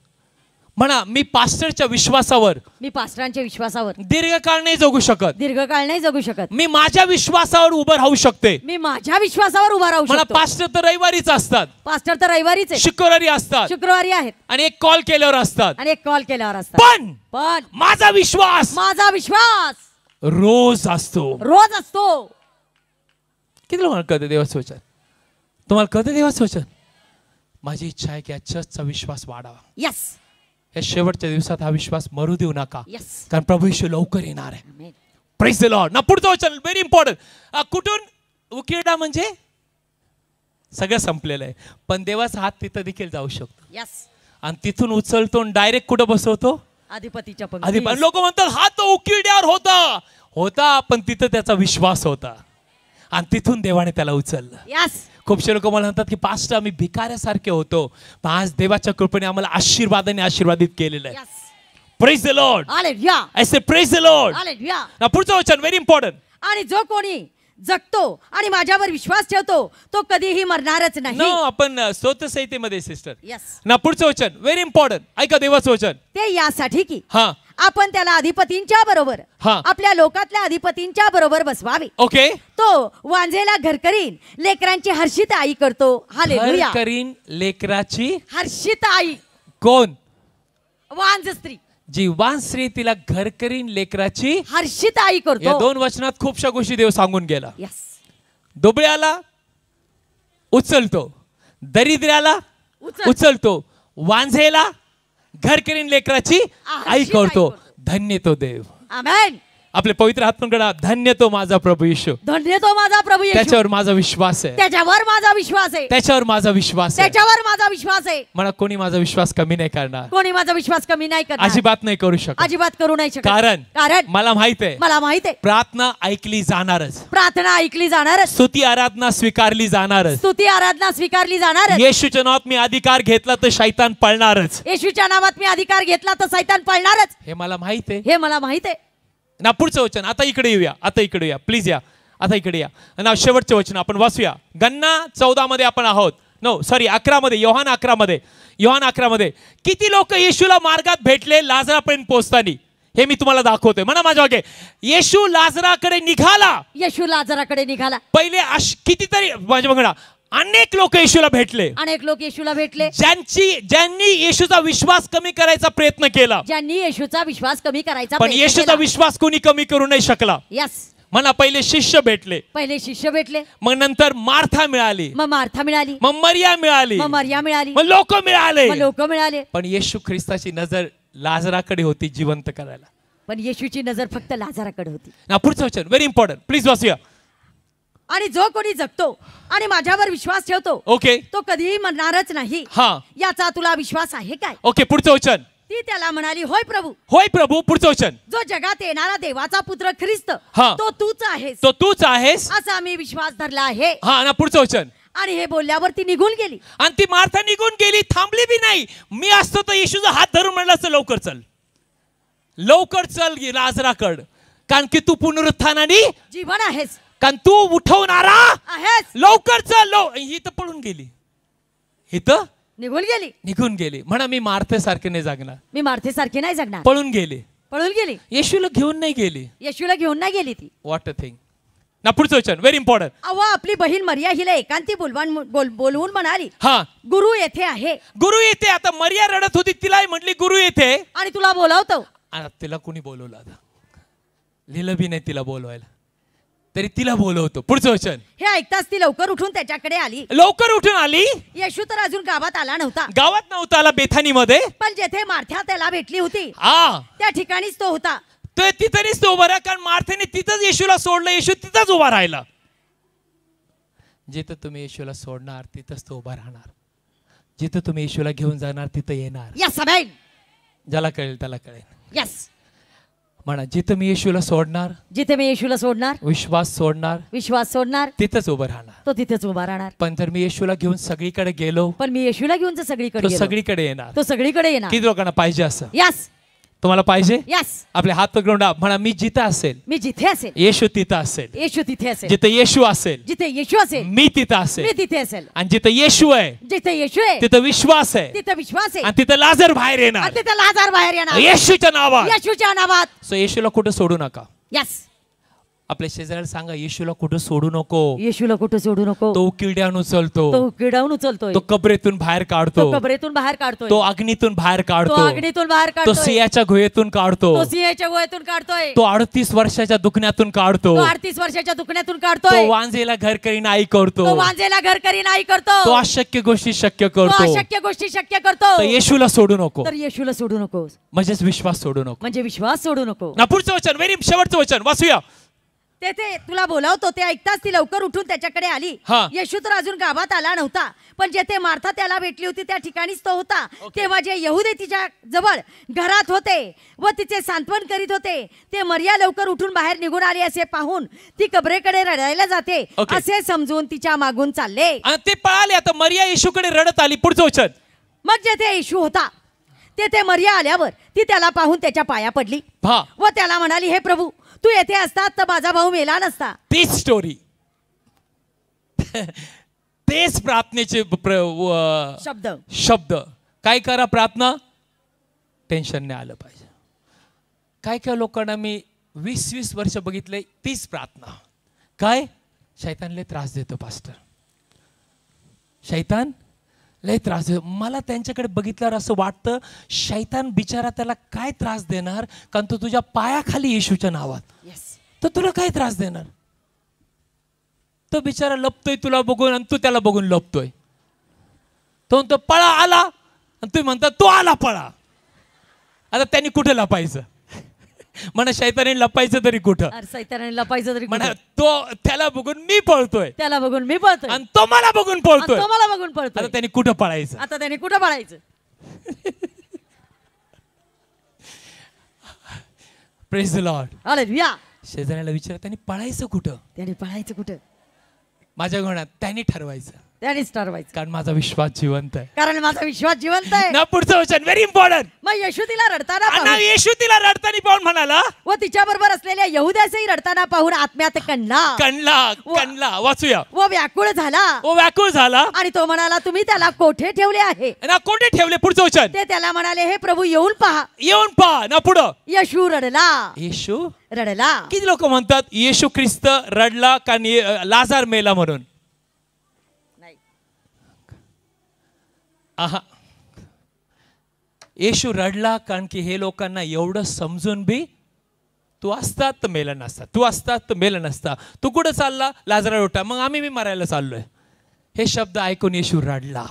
म्हणा मी पास्टरच्या विश्वासावर मी पास्टरांच्या विश्वासावर दीर्घकाळ नाही जगू शकत दीर्घकाळ नाही जगू शकत मी माझ्या विश्वासावर उभं राहू शकते मी माझ्या विश्वासावर उभा राहू शकतो पास्टर तर रविवारीच असतात पास्टर तर रविवारीच शुक्रवारी असतात शुक्रवारी आहेत आणि एक कॉल केल्यावर असतात आणि एक कॉल केल्यावर असतात पण पण माझा विश्वास माझा विश्वास रोज असतो रोज असतो किती लोकांना कळतं देवाचं वचन तुम्हाला कळतं देवाचं वचन माझी इच्छा आहे की या चर्चचा विश्वास वाढावा यस या शेवटच्या दिवसात हा विश्वास मरू देऊ नका कारण प्रभू येशू लवकर येणार आहे प्रेस द लॉर्ड ना पुढचं वचन व्हेरी इम्पॉर्टंट कुठून उकिरडा म्हणजे सगळं संपलेलं आहे पण देवाचा हात तिथं देखील जाऊ शकतो यस आणि तिथून उचलतो डायरेक्ट कुठं बसवतो अधिपतीच्या लोक म्हणतात हा तो उकिरड्यावर होता होता पण तिथं त्याचा विश्वास होता आणि तिथून देवाने त्याला उचललं खूपसे लोक मला म्हणतात की पास्ट आम्ही भिकाऱ्यासारखे होतो पण आज देवाच्या कृपेने आम्हाला आशीर्वादाने आशीर्वादित केलेलं आहे praise the lord praise the lord पुढचं वचन व्हेरी इम्पॉर्टंट आणि जो कोणी जगतो आणि माझ्यावर विश्वास ठेवतो तो कधीही मरणारच नाही आपण आपण स्तोत्रसंहितेमध्ये सिस्टर yes. ना पुढचं वचन व्हेरी इम्पॉर्टंट ऐका देवाचं वचन ते यासाठी की हा आपण त्याला अधिपतींच्या बरोबर हा. आपल्या लोकातल्या अधिपतींच्या बरोबर बसवावे ओके तो वांजेला घर करीन लेकरांची हर्षित आई करतो हा हालेलुया करीन लेकराची हर्षित आई कोण वांज स्त्री जी स्त्री तिला घर करीन लेकराची हर्षित आई करतो दोन वचनात खूपशा गोष्टी देव सांगून गेला यस दुबळ्याला उचलतो दरिद्र्याला उचलतो वांझेला घर करीन लेकराची आई करतो धन्य तो देव आमेन आपले पवित्र कडा धन्य तो माझा प्रभू येशू धन्य तो माझा प्रभू येशू त्याच्यावर माझा विश्वास आहे त्याच्यावर माझा विश्वास आहे त्याच्यावर माझा विश्वास आहे त्याच्यावर माझा विश्वास आहे मला कोणी माझा विश्वास कमी नाही करणार कोणी माझा विश्वास कमी नाही करणार अजिबात नाही करू शकत अजिबात करू नाही शकत कारण कारण मला माहित आहे मला माहित आहे प्रार्थना ऐकली जाणारच प्रार्थना ऐकली जाणारच स्तुती आराधना स्वीकारली जाणारच स्तुती आराधना स्वीकारली जाणार येशूच्या नावात मी अधिकार घेतला तर शैतान पळणारच येशूच्या नावात मी अधिकार घेतला तर शैतान पळणारच हे मला माहित आहे हे मला माहित आहे ना पुढचं वचन आता इकडे येऊया आता इकडे या प्लीज या आता इकडे या ना शेवटचं वचन आपण वाचूया गन्ना चौदामध्ये आपण आहोत नो सॉरी अकरामध्ये योहान अकरामध्ये योहान अकरामध्ये किती लोक येशूला मार्गात भेटले लाजरापर्यंत पोहोचतानी हे मी तुम्हाला दाखवतोय म्हणा माझ्या मागे येशू लाजराकडे निघाला येशू लाजराकडे निघाला पहिले कितीतरी माझ्या बघा अनेक लोक येशूला भेटले अनेक लोक येशूला भेटले ज्यांची ज्यांनी येशूचा विश्वास कमी करायचा प्रयत्न केला ज्यांनी येशूचा विश्वास कमी करायचा पण येशूचा विश्वास कोणी कमी करू नाही शकला यस मला पहिले शिष्य भेटले पहिले शिष्य भेटले मग नंतर मार्था मिळाली मग मार्था मिळाली मग मर्या मिळाली मग मर्या मिळाली मग लोक मिळाले लोक मिळाले पण येशू ख्रिस्ताची नजर लाजराकडे होती जिवंत करायला पण येशूची नजर फक्त लाजराकडे होती ना पुढचं वचन व्हेरी इम्पॉर्टंट प्लीज वाचूया आणि जो कोणी जगतो आणि माझ्यावर विश्वास ठेवतो ओके तो कधीही म्हणणारच नाही हा याचा तुला विश्वास आहे काय ओके पुढचं वचन ती त्याला म्हणाली होय प्रभू होय प्रभू पुढचं वचन जो जगात येणारा देवाचा पुत्र ख्रिस्त हा. तो तूच आहेस तो तूच आहेस असा आम्ही विश्वास धरला आहे हा ना पुढचं वचन आणि हे बोलल्यावर ती निघून गेली आणि ती मार्था निघून गेली थांबली बी नाही मी असतो तर येशूचा हात धरून म्हणला असं लवकर चल लवकर चल आजराकड कारण की तू पुनरुत्थानाने जीवन आहेस कारण तू उठवणारा लवकर चल ही तर पळून गेली ही तर निघून गेली निघून गेली म्हणा मी मार्थे सारखे नाही जगणार मी मार्थे सारखे नाही जगणार पळून गेली पळून गेली येशूला घेऊन नाही गेली येशूला घेऊन नाही गेली ती वॉट अ थिंग ना पुढचं वचन व्हेरी इम्पॉर्टंट अव आपली बहीण मर्या हिला एकांती बोलवान बोल बोलवून म्हणाली हा गुरु येथे आहे गुरु येथे आता मर्या रडत होती तिलाही म्हटली गुरु येथे आणि तुला बोलावतो तिला कुणी बोलवलं आता लिहिलं बी नाही तिला बोलवायला तरी तिला बोलवतो पुढचं वचन हे ऐकताच ती लवकर उठून त्याच्याकडे आली लवकर उठून आली येशू तर अजून गावात आला नव्हता गावात नव्हता आला मध्ये पण जेथे मार्था त्याला भेटली होती हा त्या ठिकाणीच तो होता तो तिथेच तो उभा कारण मार्थेने तिथंच येशूला सोडलं येशू तिथंच उभा राहिला जिथं तुम्ही येशूला सोडणार तिथंच तो उभा राहणार जिथं तुम्ही येशूला घेऊन जाणार तिथं येणार यस ज्याला कळेल त्याला कळेल यस म्हणा जिथं मी येशूला सोडणार जिथे मी येशूला सोडणार विश्वास सोडणार विश्वास सोडणार तिथंच उभं राहणार तो तिथेच उभा राहणार पण तर मी येशूला घेऊन सगळीकडे गेलो पण मी येशूला घेऊन सगळीकडे सगळीकडे येणार तो सगळीकडे येणार किती लोकांना पाहिजे असं यस तुम्हाला पाहिजे आपले हात पकडून म्हणा मी जिथे असेल मी जिथे असेल येशू तिथं असेल येशू तिथे असेल जिथे येशू असेल जिथे येशू असेल मी तिथं असेल मी तिथे असेल आणि जिथे येशू आहे जिथे येशू आहे तिथे विश्वास आहे तिथे विश्वास आहे आणि तिथे लाजर बाहेर येणार तिथे लाजर बाहेर येणार येशूच्या नावात येशूच्या नावात सो येशूला कुठे सोडू नका यस आपल्या शेजाऱ्याला सांगा येशूला कुठं सोडू नको येशूला कुठं सोडू नको तो किड्यान उचलतो तो किड्यान उचलतो तो कबरेतून बाहेर काढतो कबरेतून बाहेर काढतो तो अग्नीतून बाहेर काढतो अग्नीतून बाहेर काढतो सियाच्या गुहेतून काढतो सिंहाच्या गुहेतून काढतोय तो अडतीस वर्षाच्या दुखण्यातून काढतो अडतीस वर्षाच्या दुखण्यातून काढतो वांजेला घर करी नाही करतो वांजेला घर करी नाही करतो तो अशक्य गोष्टी शक्य करतो अशक्य गोष्टी शक्य करतो येशूला सोडू नको तर येशूला सोडू नको म्हणजेच विश्वास सोडू नको म्हणजे विश्वास सोडू नको ना पुढचं वचन वेरी शेवटचं वचन वाचूया ते ते तुला बोलावतो ते ऐकताच ती लवकर उठून त्याच्याकडे आली येशू तर अजून गावात आला नव्हता पण जेथे मार्था त्याला भेटली होती त्या ठिकाणीच तो होता तेव्हा जे येहुदे तिच्या जवळ घरात होते व तिचे सांत्वन करीत होते ते मर्या लवकर उठून बाहेर निघून आली असे पाहून ती कबरेकडे रडायला जाते असे समजून तिच्या मागून चालले ते पळाले आता मरिया येशूकडे रडत आली पुढचं वचन मग जेथे येशू होता तेथे मर्या आल्यावर ती त्याला पाहून त्याच्या पाया पडली व त्याला म्हणाली हे प्रभू तू येथे असतात तर माझा भाऊ मेला नसता तीच स्टोरी तेच प्रार्थनेचे शब्द शब्द काय करा प्रार्थना टेन्शन नाही आलं पाहिजे काय काय लोकांना मी वीस वीस वर्ष बघितले तीच प्रार्थना काय शैतानले त्रास देतो पास्टर शैतान लय त्रास मला त्यांच्याकडे बघितल्यावर असं वाटतं शैतान बिचारा त्याला काय त्रास देणार कारण तो तुझ्या पायाखाली येशूच्या नावात तर तुला काय त्रास देणार तो बिचारा लपतोय तुला बघून आणि तू त्याला बघून लपतोय तो म्हणतो पळा आला आणि तुम्ही म्हणता तो आला पळा आता त्यांनी कुठे लपायचं म्हणा शैताने लपायचं तरी कुठं सैताने लपायचं तरी म्हणा तो त्याला बघून मी पळतोय त्याला बघून मी पळतोय आणि तो मला बघून पळतोय मला बघून पळतो आता त्याने कुठं पळायचं आता त्याने कुठं पळायचं प्रेस द लॉर्ड अरे या शेजाऱ्याला विचार त्यांनी पळायचं कुठं त्यांनी पळायचं कुठं माझ्या घरात त्यांनी ठरवायचं त्याने स्टार व्हायचं कारण माझा विश्वास जिवंत आहे कारण माझा विश्वास जिवंत आहे ना पुढचं वचन व्हेरी इम्पॉर्टंट मग तिला रडताना पाहून- येशू तिला रडताना पाहून म्हणाला व तिच्या बरोबर असलेल्या यहुद्यासही रडताना पाहून आत्म्यात कणला कणला कणला वाचूया व व्याकुळ झाला व व्याकुळ झाला आणि तो म्हणाला तुम्ही त्याला कोठे ठेवले आहे ना कोठे ठेवले पुढचं वचन ते त्याला म्हणाले हे प्रभू येऊन पहा येऊन पहा ना पुढं येशू रडला येशू रडला किती लोक म्हणतात येशू ख्रिस्त रडला कारण लाजार मेला म्हणून आहा येशू रडला कारण की हे लोकांना एवढं समजून बी तू असतात तर मेला नसता तू असतात तर मेला नसता तू कुठं चालला लाजरा लोटा मग आम्ही मी मरायला चाललोय हे शब्द ऐकून येशू रडला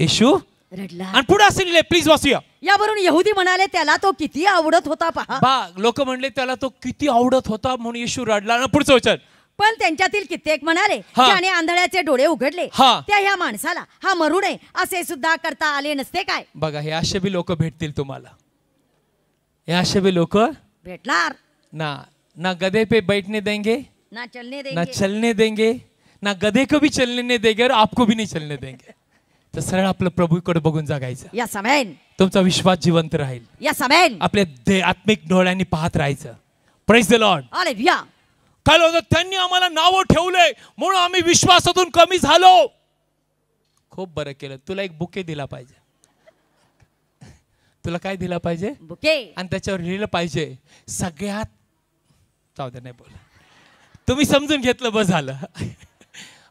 येशू रडला आणि पुढे असेल प्लीज वाचूया यावरून येहुदी म्हणाले त्याला तो किती आवडत होता पहा लोक म्हणले त्याला तो किती आवडत होता म्हणून येशू रडला ना पुढचं वचन पण त्यांच्यातील कित्येक म्हणाले आणि आंधळ्याचे डोळे उघडले त्या ह्या माणसाला हा मरू नये असे सुद्धा करता आले नसते काय बघा हे असे बी लोक भेटतील तुम्हाला हे असे बी लोक भेटणार ना ना गधे पे बैठने देंगे ना चलने देंगे ना चलने देंगे ना गधे को भी चलने नहीं देंगे और आपको भी नहीं चलने देंगे तर सरळ आपलं प्रभूकडे बघून जगायचं या समेन तुमचा विश्वास जिवंत राहील या समेन आपल्या आत्मिक डोळ्यांनी पाहत राहायचं प्रेस द लॉर्ड अरे होतं त्यांनी आम्हाला नावं ठेवले म्हणून आम्ही विश्वासातून कमी झालो खूप बरं केलं तुला एक बुके दिला पाहिजे तुला काय दिला पाहिजे बुके आणि त्याच्यावर लिहिलं पाहिजे सगळ्यात जाऊ दे नाही बोला तुम्ही समजून घेतलं बस झालं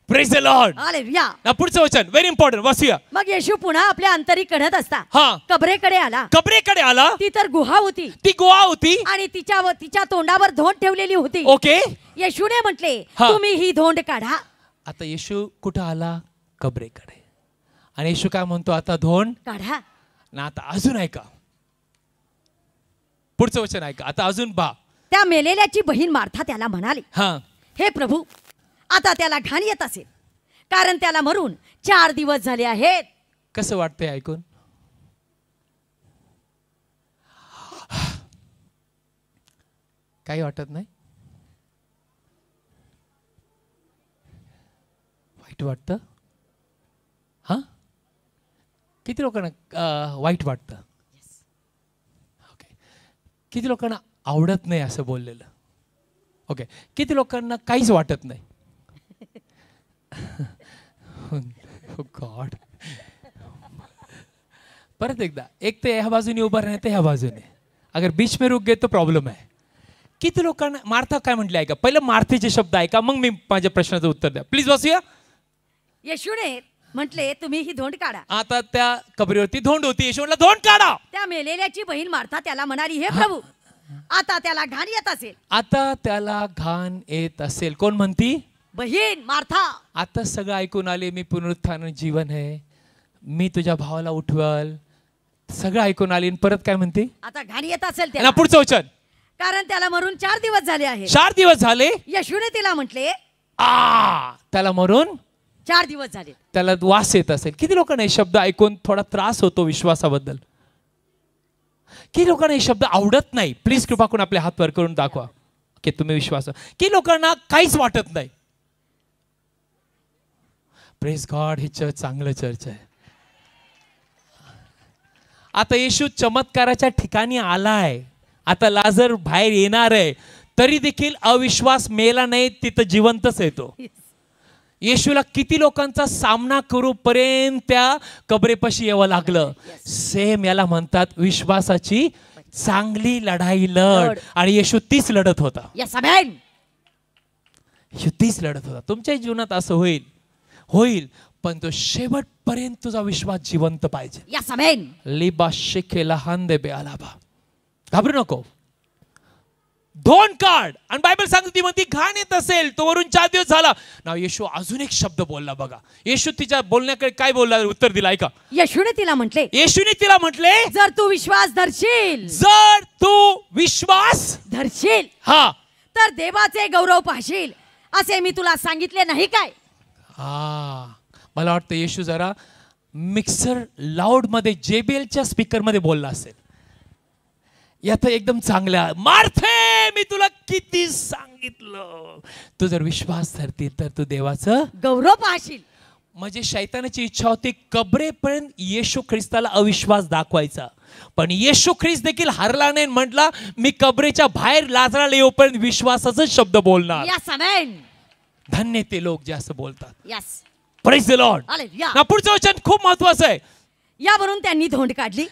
प्रेज द लॉर्ड हालेलुया ना पुढचं वचन व्हेरी इम्पॉर्टंट वाचूया मग येशू पुन्हा आपल्या अंतरी कढत असता हा. कबरेकडे आला कबरेकडे आला ती तर गुहा होती ती गुहा होती आणि तिच्या तिच्या तोंडावर धोंड ठेवलेली होती ओके येशूने म्हटले तुम्ही ही धोंड काढा आता येशू कुठं आला कबरेकडे आणि येशू काय म्हणतो आता धोंड काढा ना आता अजून ऐका पुढचं वचन ऐका आता अजून बा त्या मेलेल्याची बहीण मार्था त्याला म्हणाली हा हे प्रभू आता त्याला घाण येत असेल कारण त्याला मरून चार दिवस झाले आहेत कसं वाटतंय ऐकून काही वाटत नाही वाईट वाटतं हा किती लोकांना वाईट वाटतं ओके किती लोकांना आवडत नाही असं बोललेलं ओके किती लोकांना काहीच वाटत नाही गॉड oh परत एकदा एक तर ह्या बाजूने उभं राहते ह्या बाजूने अगर बीच में रुक गे तो प्रॉब्लेम आहे किती लोकांना मार्था काय म्हटले ऐका पहिलं मार्थेचे शब्द ऐका मग मी माझ्या प्रश्नाचं उत्तर द्या प्लीज बसूया येशूने म्हटले तुम्ही ही धोंड काढा आता त्या कबरीवरती धोंड होती म्हटलं धोंड काढा त्या मेलेल्याची बहीण मार्था त्याला म्हणाली हे प्रभू आता त्याला घाण येत असेल आता त्याला घाण येत असेल कोण म्हणती बहीण मार्था आता सगळं ऐकून आले मी पुनरुत्थान जीवन आहे मी तुझ्या भावाला उठवल सगळं ऐकून आली परत काय म्हणते आता घाणी येत असेल त्याला पुढचं वचन कारण त्याला मरून चार दिवस झाले आहे चार दिवस झाले यशूने तिला म्हटले आ त्याला मरून चार दिवस झाले त्याला वास येत असेल किती लोकांना हे शब्द ऐकून थोडा त्रास होतो विश्वासाबद्दल किती लोकांना हे शब्द आवडत नाही प्लीज कृपा करून आपले हात वर करून दाखवा की तुम्ही विश्वास की लोकांना काहीच वाटत नाही प्रेस गॉड ही चर्च चांगलं चर्च आहे आता येशू चमत्काराच्या ठिकाणी आलाय आता लाजर बाहेर येणार आहे तरी देखील अविश्वास मेला नाही तिथं जिवंतच येतो येशूला किती लोकांचा सामना करू पर्यंत त्या कबरेपाशी यावं लागलं सेम याला म्हणतात विश्वासाची चांगली लढाई लढ आणि येशू तीच लढत होता तीच लढत होता तुमच्या जीवनात असं होईल होईल पण तो शेवटपर्यंत तुझा विश्वास जिवंत पाहिजे लिबा लहान दे बे आलाबा घाबरू नको दोन कार्ड आणि बायबल सांगते ती म्हणती घाण येत असेल तो वरून चार दिवस झाला ना येशू अजून एक शब्द बोलला बघा येशू तिच्या बोलण्याकडे काय बोलला उत्तर दिला ऐका येशूने तिला म्हटले येशूने तिला म्हटले जर तू विश्वास धरशील जर तू विश्वास धरशील हा तर देवाचे गौरव पाहशील असे मी तुला सांगितले नाही काय हा मला वाटतं येशू जरा मिक्सर लाऊडमध्ये स्पीकर मध्ये बोलला असेल यात एकदम चांगल्या मारथे मी तुला किती सांगितलं तू जर विश्वास धरतील तर तू देवाचं गौरव पाहशील म्हणजे शैतानाची इच्छा होती कबरेपर्यंत येशू ख्रिस्ताला अविश्वास दाखवायचा पण येशू ख्रिस्त देखील हरला नाही म्हटला मी कबरेच्या बाहेर लाजराला येऊपर्यंत विश्वासाचा शब्द बोलणार धन्य ते लोक जे असं बोलतात पुढचं वचन खूप महत्वाचं आहे यावरून त्यांनी धोंड काढली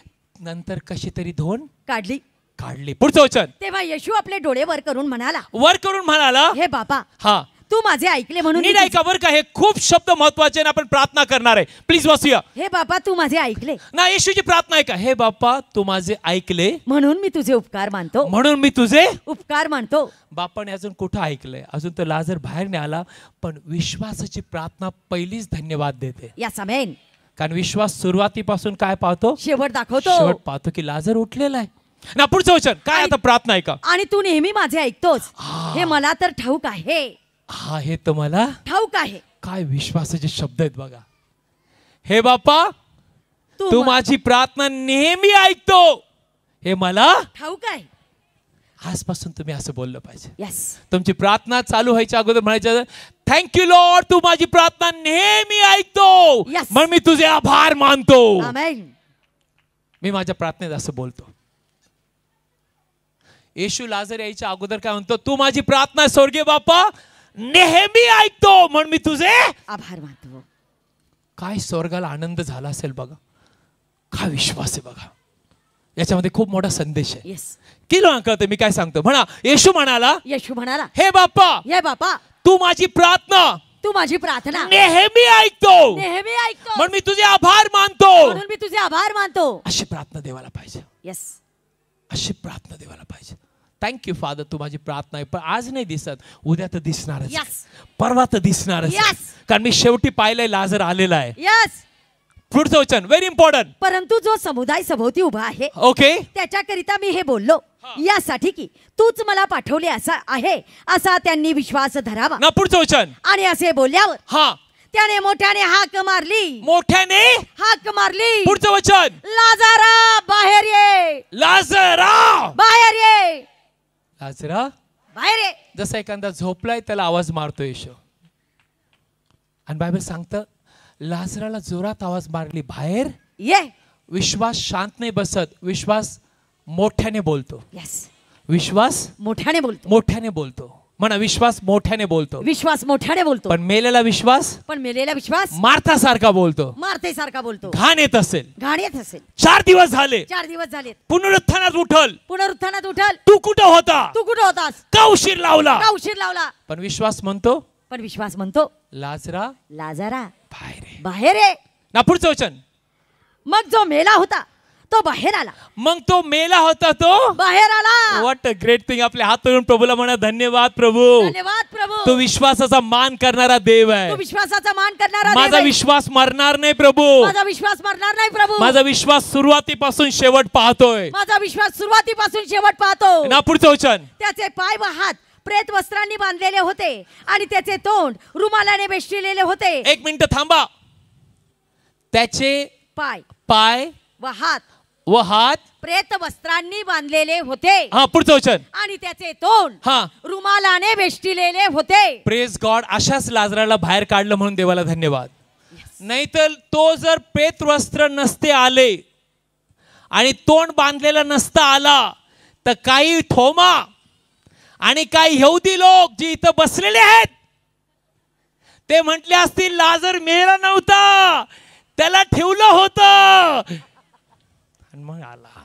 नंतर कशी तरी धोंड काढली काढली पुढचं वचन तेव्हा येशू आपले डोळे वर करून म्हणाला वर करून म्हणाला हे बाबा हा तू माझे ऐकले म्हणून मी बरं का हे खूप शब्द महत्वाचे आपण प्रार्थना करणार आहे प्लीज वाचूया हे बाबा तू माझे ऐकले ना येशूची प्रार्थना आहे का हे बाप्पा तू माझे ऐकले म्हणून मी तुझे उपकार मानतो म्हणून मी तुझे उपकार मानतो बापाने अजून कुठं ऐकलंय अजून तर लाजर बाहेर नाही आला पण विश्वासाची प्रार्थना पहिलीच धन्यवाद देते या समेन कारण विश्वास सुरुवातीपासून काय पाहतो शेवट दाखवतो शेवट पाहतो की लाजर उठलेला आहे ना पुढचं वचन काय आता प्रार्थना ऐका आणि तू नेहमी माझे ऐकतोस हे मला तर ठाऊक आहे हा हे तुम्हाला ठाऊक आहे काय विश्वासाचे शब्द आहेत बघा हे बापा तू माझी प्रार्थना नेहमी ऐकतो हे मला ठाऊक आहे आजपासून तुम्ही असं बोललं पाहिजे yes. तुमची प्रार्थना चालू व्हायच्या अगोदर म्हणायचं थँक्यू लॉर्ड तू माझी प्रार्थना नेहमी ऐकतो yes. मी तुझे आभार मानतो मी माझ्या प्रार्थनेत असं बोलतो येशू लाजर यायच्या अगोदर काय म्हणतो तू माझी प्रार्थना स्वर्गीय बापा नेहमी ऐकतो म्हणून मी तुझे आभार मानतो काय स्वर्गाला आनंद झाला असेल बघा काय विश्वास आहे बघा याच्यामध्ये खूप मोठा संदेश आहे yes. की कळतं मी काय सांगतो म्हणा येशू म्हणाला येशू म्हणाला हे बाप्पा हे बाप्पा तू माझी प्रार्थना तू माझी प्रार्थना नेहमी ऐकतो नेहमी ऐकतो म्हणून मी तुझे आभार मानतो म्हणून मी तुझे आभार मानतो अशी प्रार्थना देवाला पाहिजे अशी प्रार्थना देवाला पाहिजे थँक्यू फादर तू माझी प्रार्थना आहे पण आज नाही दिसत उद्या तर दिसणार परवा तर दिसणार कारण मी शेवटी पाहिलंय लाजर आलेला आहे पुढचं वचन व्हेरी इम्पॉर्टंट परंतु जो समुदाय सभोवती उभा आहे ओके त्याच्याकरिता मी हे बोललो यासाठी की तूच मला पाठवले असा आहे असा त्यांनी विश्वास धरावा ना पुढचं वचन आणि असे बोलल्यावर हा त्याने मोठ्याने हाक मारली मोठ्याने हाक मारली पुढचं वचन लाजारा बाहेर ये लाजरा बाहेर ये लाजरा बाहेर जसा एखादा झोपलाय त्याला आवाज मारतो येशो आणि बायबल सांगतं लाजराला जोरात आवाज मारली बाहेर ये विश्वास शांत नाही बसत विश्वास मोठ्याने बोलतो विश्वास मोठ्याने बोलतो मोठ्याने बोलतो म्हणा विश्वास मोठ्याने बोलतो विश्वास मोठ्याने बोलतो पण मेलेला विश्वास पण मेलेला विश्वास मारता सारखा बोलतो मारते सारखा बोलतो घाण येत असेल घाण येत असेल चार दिवस झाले चार दिवस झाले पुनरुत्थानात उठल पुनरुत्थानात उठल तू कुठं होता तू कुठं होतास का उशीर लावला का उशीर लावला पण विश्वास म्हणतो पण विश्वास म्हणतो लाजरा लाजरा बाहेर बाहेर आहे ना पुढचं वचन मग जो मेला होता तो बाहेर आला मग तो मेला होता तो बाहेर आला वॉट अ ग्रेट थिंग आपले हात तोडून प्रभूला म्हणा धन्यवाद प्रभू धन्यवाद प्रभू तो विश्वासाचा मान करणारा देव आहे विश्वासाचा मान करणारा माझा विश्वास मरणार नाही प्रभू माझा विश्वास मरणार नाही प्रभू माझा विश्वास सुरुवातीपासून शेवट पाहतोय माझा विश्वास सुरुवातीपासून शेवट पाहतो ना चौचन त्याचे पाय व हात प्रेत वस्त्रांनी बांधलेले होते आणि त्याचे तोंड रुमालाने बेष्टिलेले होते एक मिनिट थांबा त्याचे पाय पाय व हात व हात प्रेत वस्त्रांनी बांधलेले होते हा पुढचं वचन आणि त्याचे तोंड हा रुमालाने वेष्टिलेले होते प्रेस गॉड अशाच लाजराला बाहेर काढलं म्हणून देवाला धन्यवाद नाहीतर तो जर प्रेत वस्त्र नसते आले आणि तोंड बांधलेला नसता आला तर काही ठोमा आणि काही यहुदी लोक जी इथं बसलेले आहेत ते म्हटले असतील लाजर मिळाला नव्हता त्याला ठेवलं होतं आणि मग आला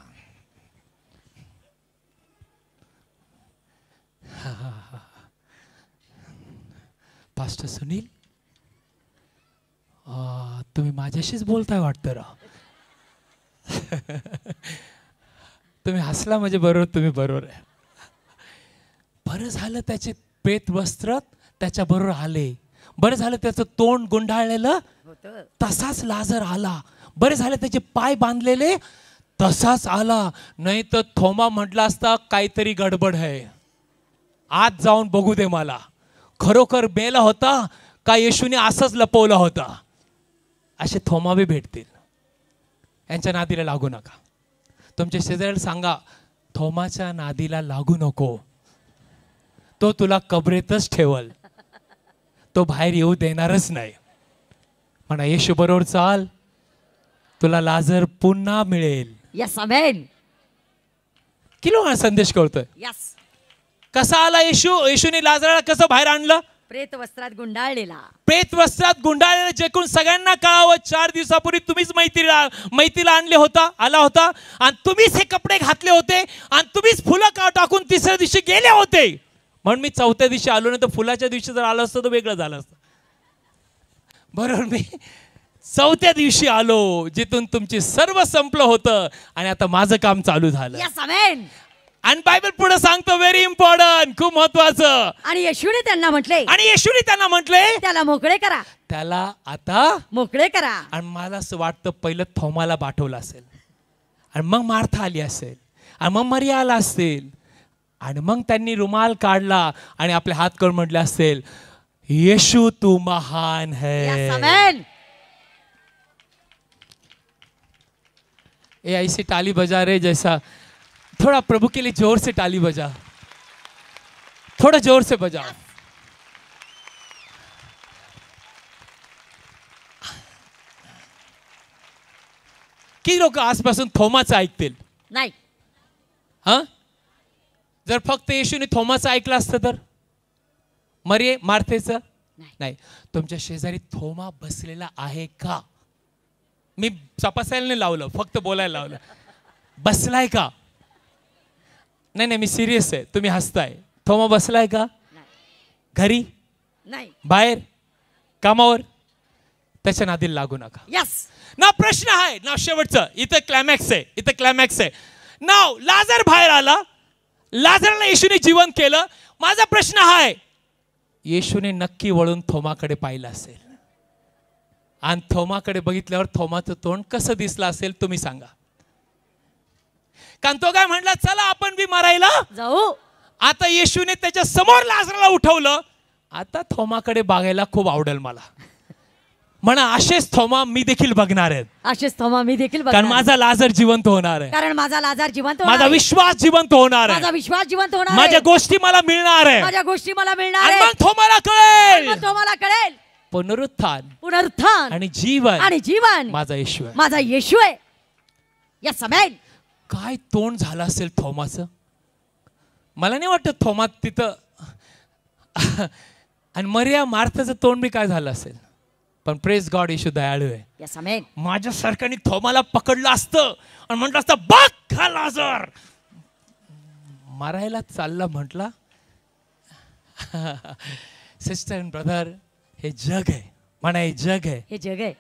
पास्टर सुनील तुम्ही माझ्याशीच बोलताय वाटतं तुम्ही हसला म्हणजे बरोबर तुम्ही बरोबर आहे बरं झालं त्याचे पेत वस्त्र त्याच्या बरोबर आले बरं झालं त्याचं तोंड गुंडाळलेलं तसाच लाजर आला बरे झाले त्याचे पाय बांधलेले तसाच आला नाही तर थोमा म्हटला असता काहीतरी गडबड आहे आत जाऊन बघू दे मला खरोखर बेला होता का येशूने असंच लपवला होता असे थोमा बी भेटतील यांच्या नादीला लागू नका तुमच्या शेजाऱ्याला सांगा थोमाच्या नादीला लागू नको तो तुला कबरेतच ठेवल तो बाहेर येऊ देणारच नाही म्हणा येशू बरोबर चाल तुला लाजर पुन्हा मिळेल यस अमेन किलो हा संदेश कळतोय यस कसा आला येशू येशूने लाजराला कसं बाहेर आणलं प्रेत वस्त्रात गुंडाळलेला प्रेत वस्त्रात गुंडाळलेला जेकून सगळ्यांना कळावं चार दिवसापूर्वी तुम्हीच मैत्रीला मैत्रीला आणले होता आला होता आणि तुम्हीच हे कपडे घातले होते आणि तुम्हीच फुलं का टाकून तिसऱ्या दिवशी गेले होते म्हणून मी चौथ्या दिवशी आलो नाही तर फुलाच्या दिवशी जर आलं असतं तर वेगळं झालं असतं बरोबर मी चौथ्या दिवशी आलो जिथून तुमची सर्व संपलं होतं आणि आता माझं काम चालू झालं आणि बायबल पुढे सांगतो व्हेरी इम्पॉर्टंट खूप महत्वाचं आणि येशूने त्यांना म्हटले आणि येशूने त्यांना म्हटले त्याला मोकळे करा त्याला आता मोकळे करा आणि मला असं वाटतं पहिलं थोमाला पाठवलं असेल आणि मग मार्था आली असेल आणि मग मर्या आला असेल आणि मग त्यांनी रुमाल काढला आणि आपले हात करून म्हटले असेल येशू तू महान है ए से टाली बजा रहे जैसा थोड़ा प्रभु के लिए जोर से टाली बजा थोड़ा जोर से बजाओ किती लोक आजपासून थोमाचं ऐकतील नाही हां जर फक्त येशूने थोमाचं ऐकलं असतं तर मरे मारतेचं नाही तुमच्या शेजारी थोमा बसलेला आहे का मी तपासायला नाही लावलं फक्त बोलायला लावलं बसलाय का नाही नाही मी सिरियस आहे तुम्ही हसताय थोमा बसलाय का घरी नाही बाहेर कामावर त्याच्या नादीला लागू नका यस ना प्रश्न आहे ना शेवटचं इथं क्लायमॅक्स आहे इथं क्लायमॅक्स आहे ना लाजर बाहेर आला लाजराला येशूने जीवन केलं माझा प्रश्न हा आहे येशूने नक्की वळून थोमाकडे पाहिलं असेल आणि थोमाकडे बघितल्यावर थोमाचं तोंड कसं दिसलं असेल तुम्ही सांगा कारण तो काय म्हणला चला आपण बी मारायला जाऊ आता येशूने त्याच्या समोर लाजराला उठवलं आता थोमाकडे बघायला खूप आवडेल मला म्हणा असेच थोमा मी देखील बघणार आहे असेच थोमा मी देखील कारण माझा लाजर जिवंत होणार आहे कारण माझा लाजर जिवंत माझा विश्वास जिवंत होणार आहे माझा विश्वास जिवंत होणार माझ्या गोष्टी मला मिळणार आहे माझ्या गोष्टी मला मिळणार आहे थोमाला कळेल थोमाला कळेल पुनरुत्थान पुनरुत्थान आणि जीवन आणि जीवन माझा येशू आहे माझा येशू आहे या समय काय तोंड झालं असेल थोमाचं मला नाही वाटत थोमात तिथं आणि मर्या मार्थाचं तोंड बी काय झालं असेल पण प्रेस गॉड येशू दयाळू आहे माझ्या सरकारने थोमाला पकडलं असतं आणि म्हटलं असतं बघ लाजर मारायला चालला म्हटला सिस्टर अँड ब्रदर हे जग आहे म्हणा हे जग आहे हे जग आहे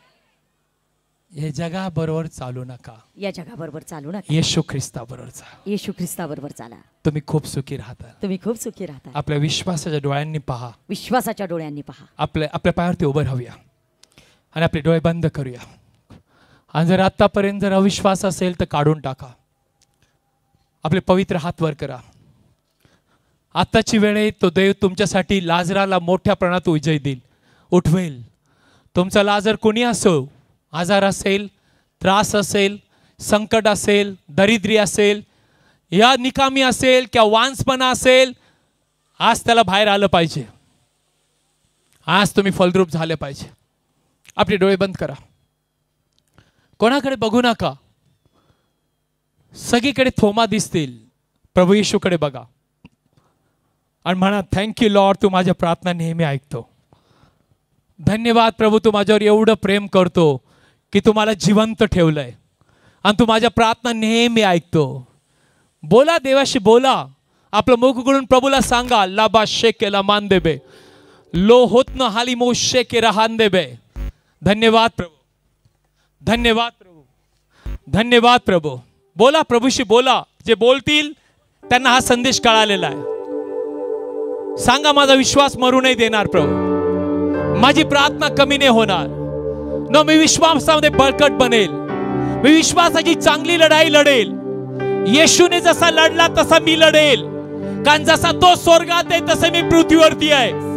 हे जगाबरोबर चालू नका या जगाबरोबर चालू नका येशू ख्रिस्ताबरोबर चाला येशू ख्रिस्ताबरोबर चाला तुम्ही खूप सुखी राहता तुम्ही खूप सुखी राहता आपल्या विश्वासाच्या डोळ्यांनी पहा विश्वासाच्या डोळ्यांनी पहा आपल्या आपल्या पायावरती उभं राहूया आणि आपले डोळे बंद करूया आणि जर आतापर्यंत जर अविश्वास असेल तर काढून टाका आपले पवित्र हात वर करा आत्ताची वेळ आहे तो देव तुमच्यासाठी लाजराला मोठ्या प्रमाणात विजय देईल उठवेल तुमचा लाजर कोणी असो आजार असेल त्रास असेल संकट असेल दरिद्री असेल या निकामी असेल किंवा वांसपणा असेल आज त्याला बाहेर आलं पाहिजे आज तुम्ही फलद्रूप झाले पाहिजे आपले डोळे बंद करा कोणाकडे बघू नका सगळीकडे थोमा दिसतील प्रभू येशूकडे बघा आणि म्हणा थँक्यू लॉर्ड तू माझ्या प्रार्थना नेहमी ऐकतो धन्यवाद प्रभू तू माझ्यावर एवढं प्रेम करतो की तू मला जिवंत ठेवलंय आणि तू माझ्या प्रार्थना नेहमी ऐकतो बोला देवाशी बोला आपलं मुख उघडून प्रभूला सांगा लाबा शेकेला मान देबे लो होत न हाली मो शेके रहान देबे धन्यवाद प्रभू धन्यवाद प्रभू धन्यवाद प्रभू बोला प्रभूशी बोला जे बोलतील त्यांना हा संदेश कळालेला आहे सांगा माझा विश्वास मरू नाही देणार प्रभू माझी प्रार्थना कमीने नाही होणार न मी विश्वासामध्ये बळकट बनेल मी विश्वासाची चांगली लढाई लढेल येशूने जसा लढला तसा मी लढेल कारण जसा तो स्वर्गात आहे तसे मी पृथ्वीवरती आहे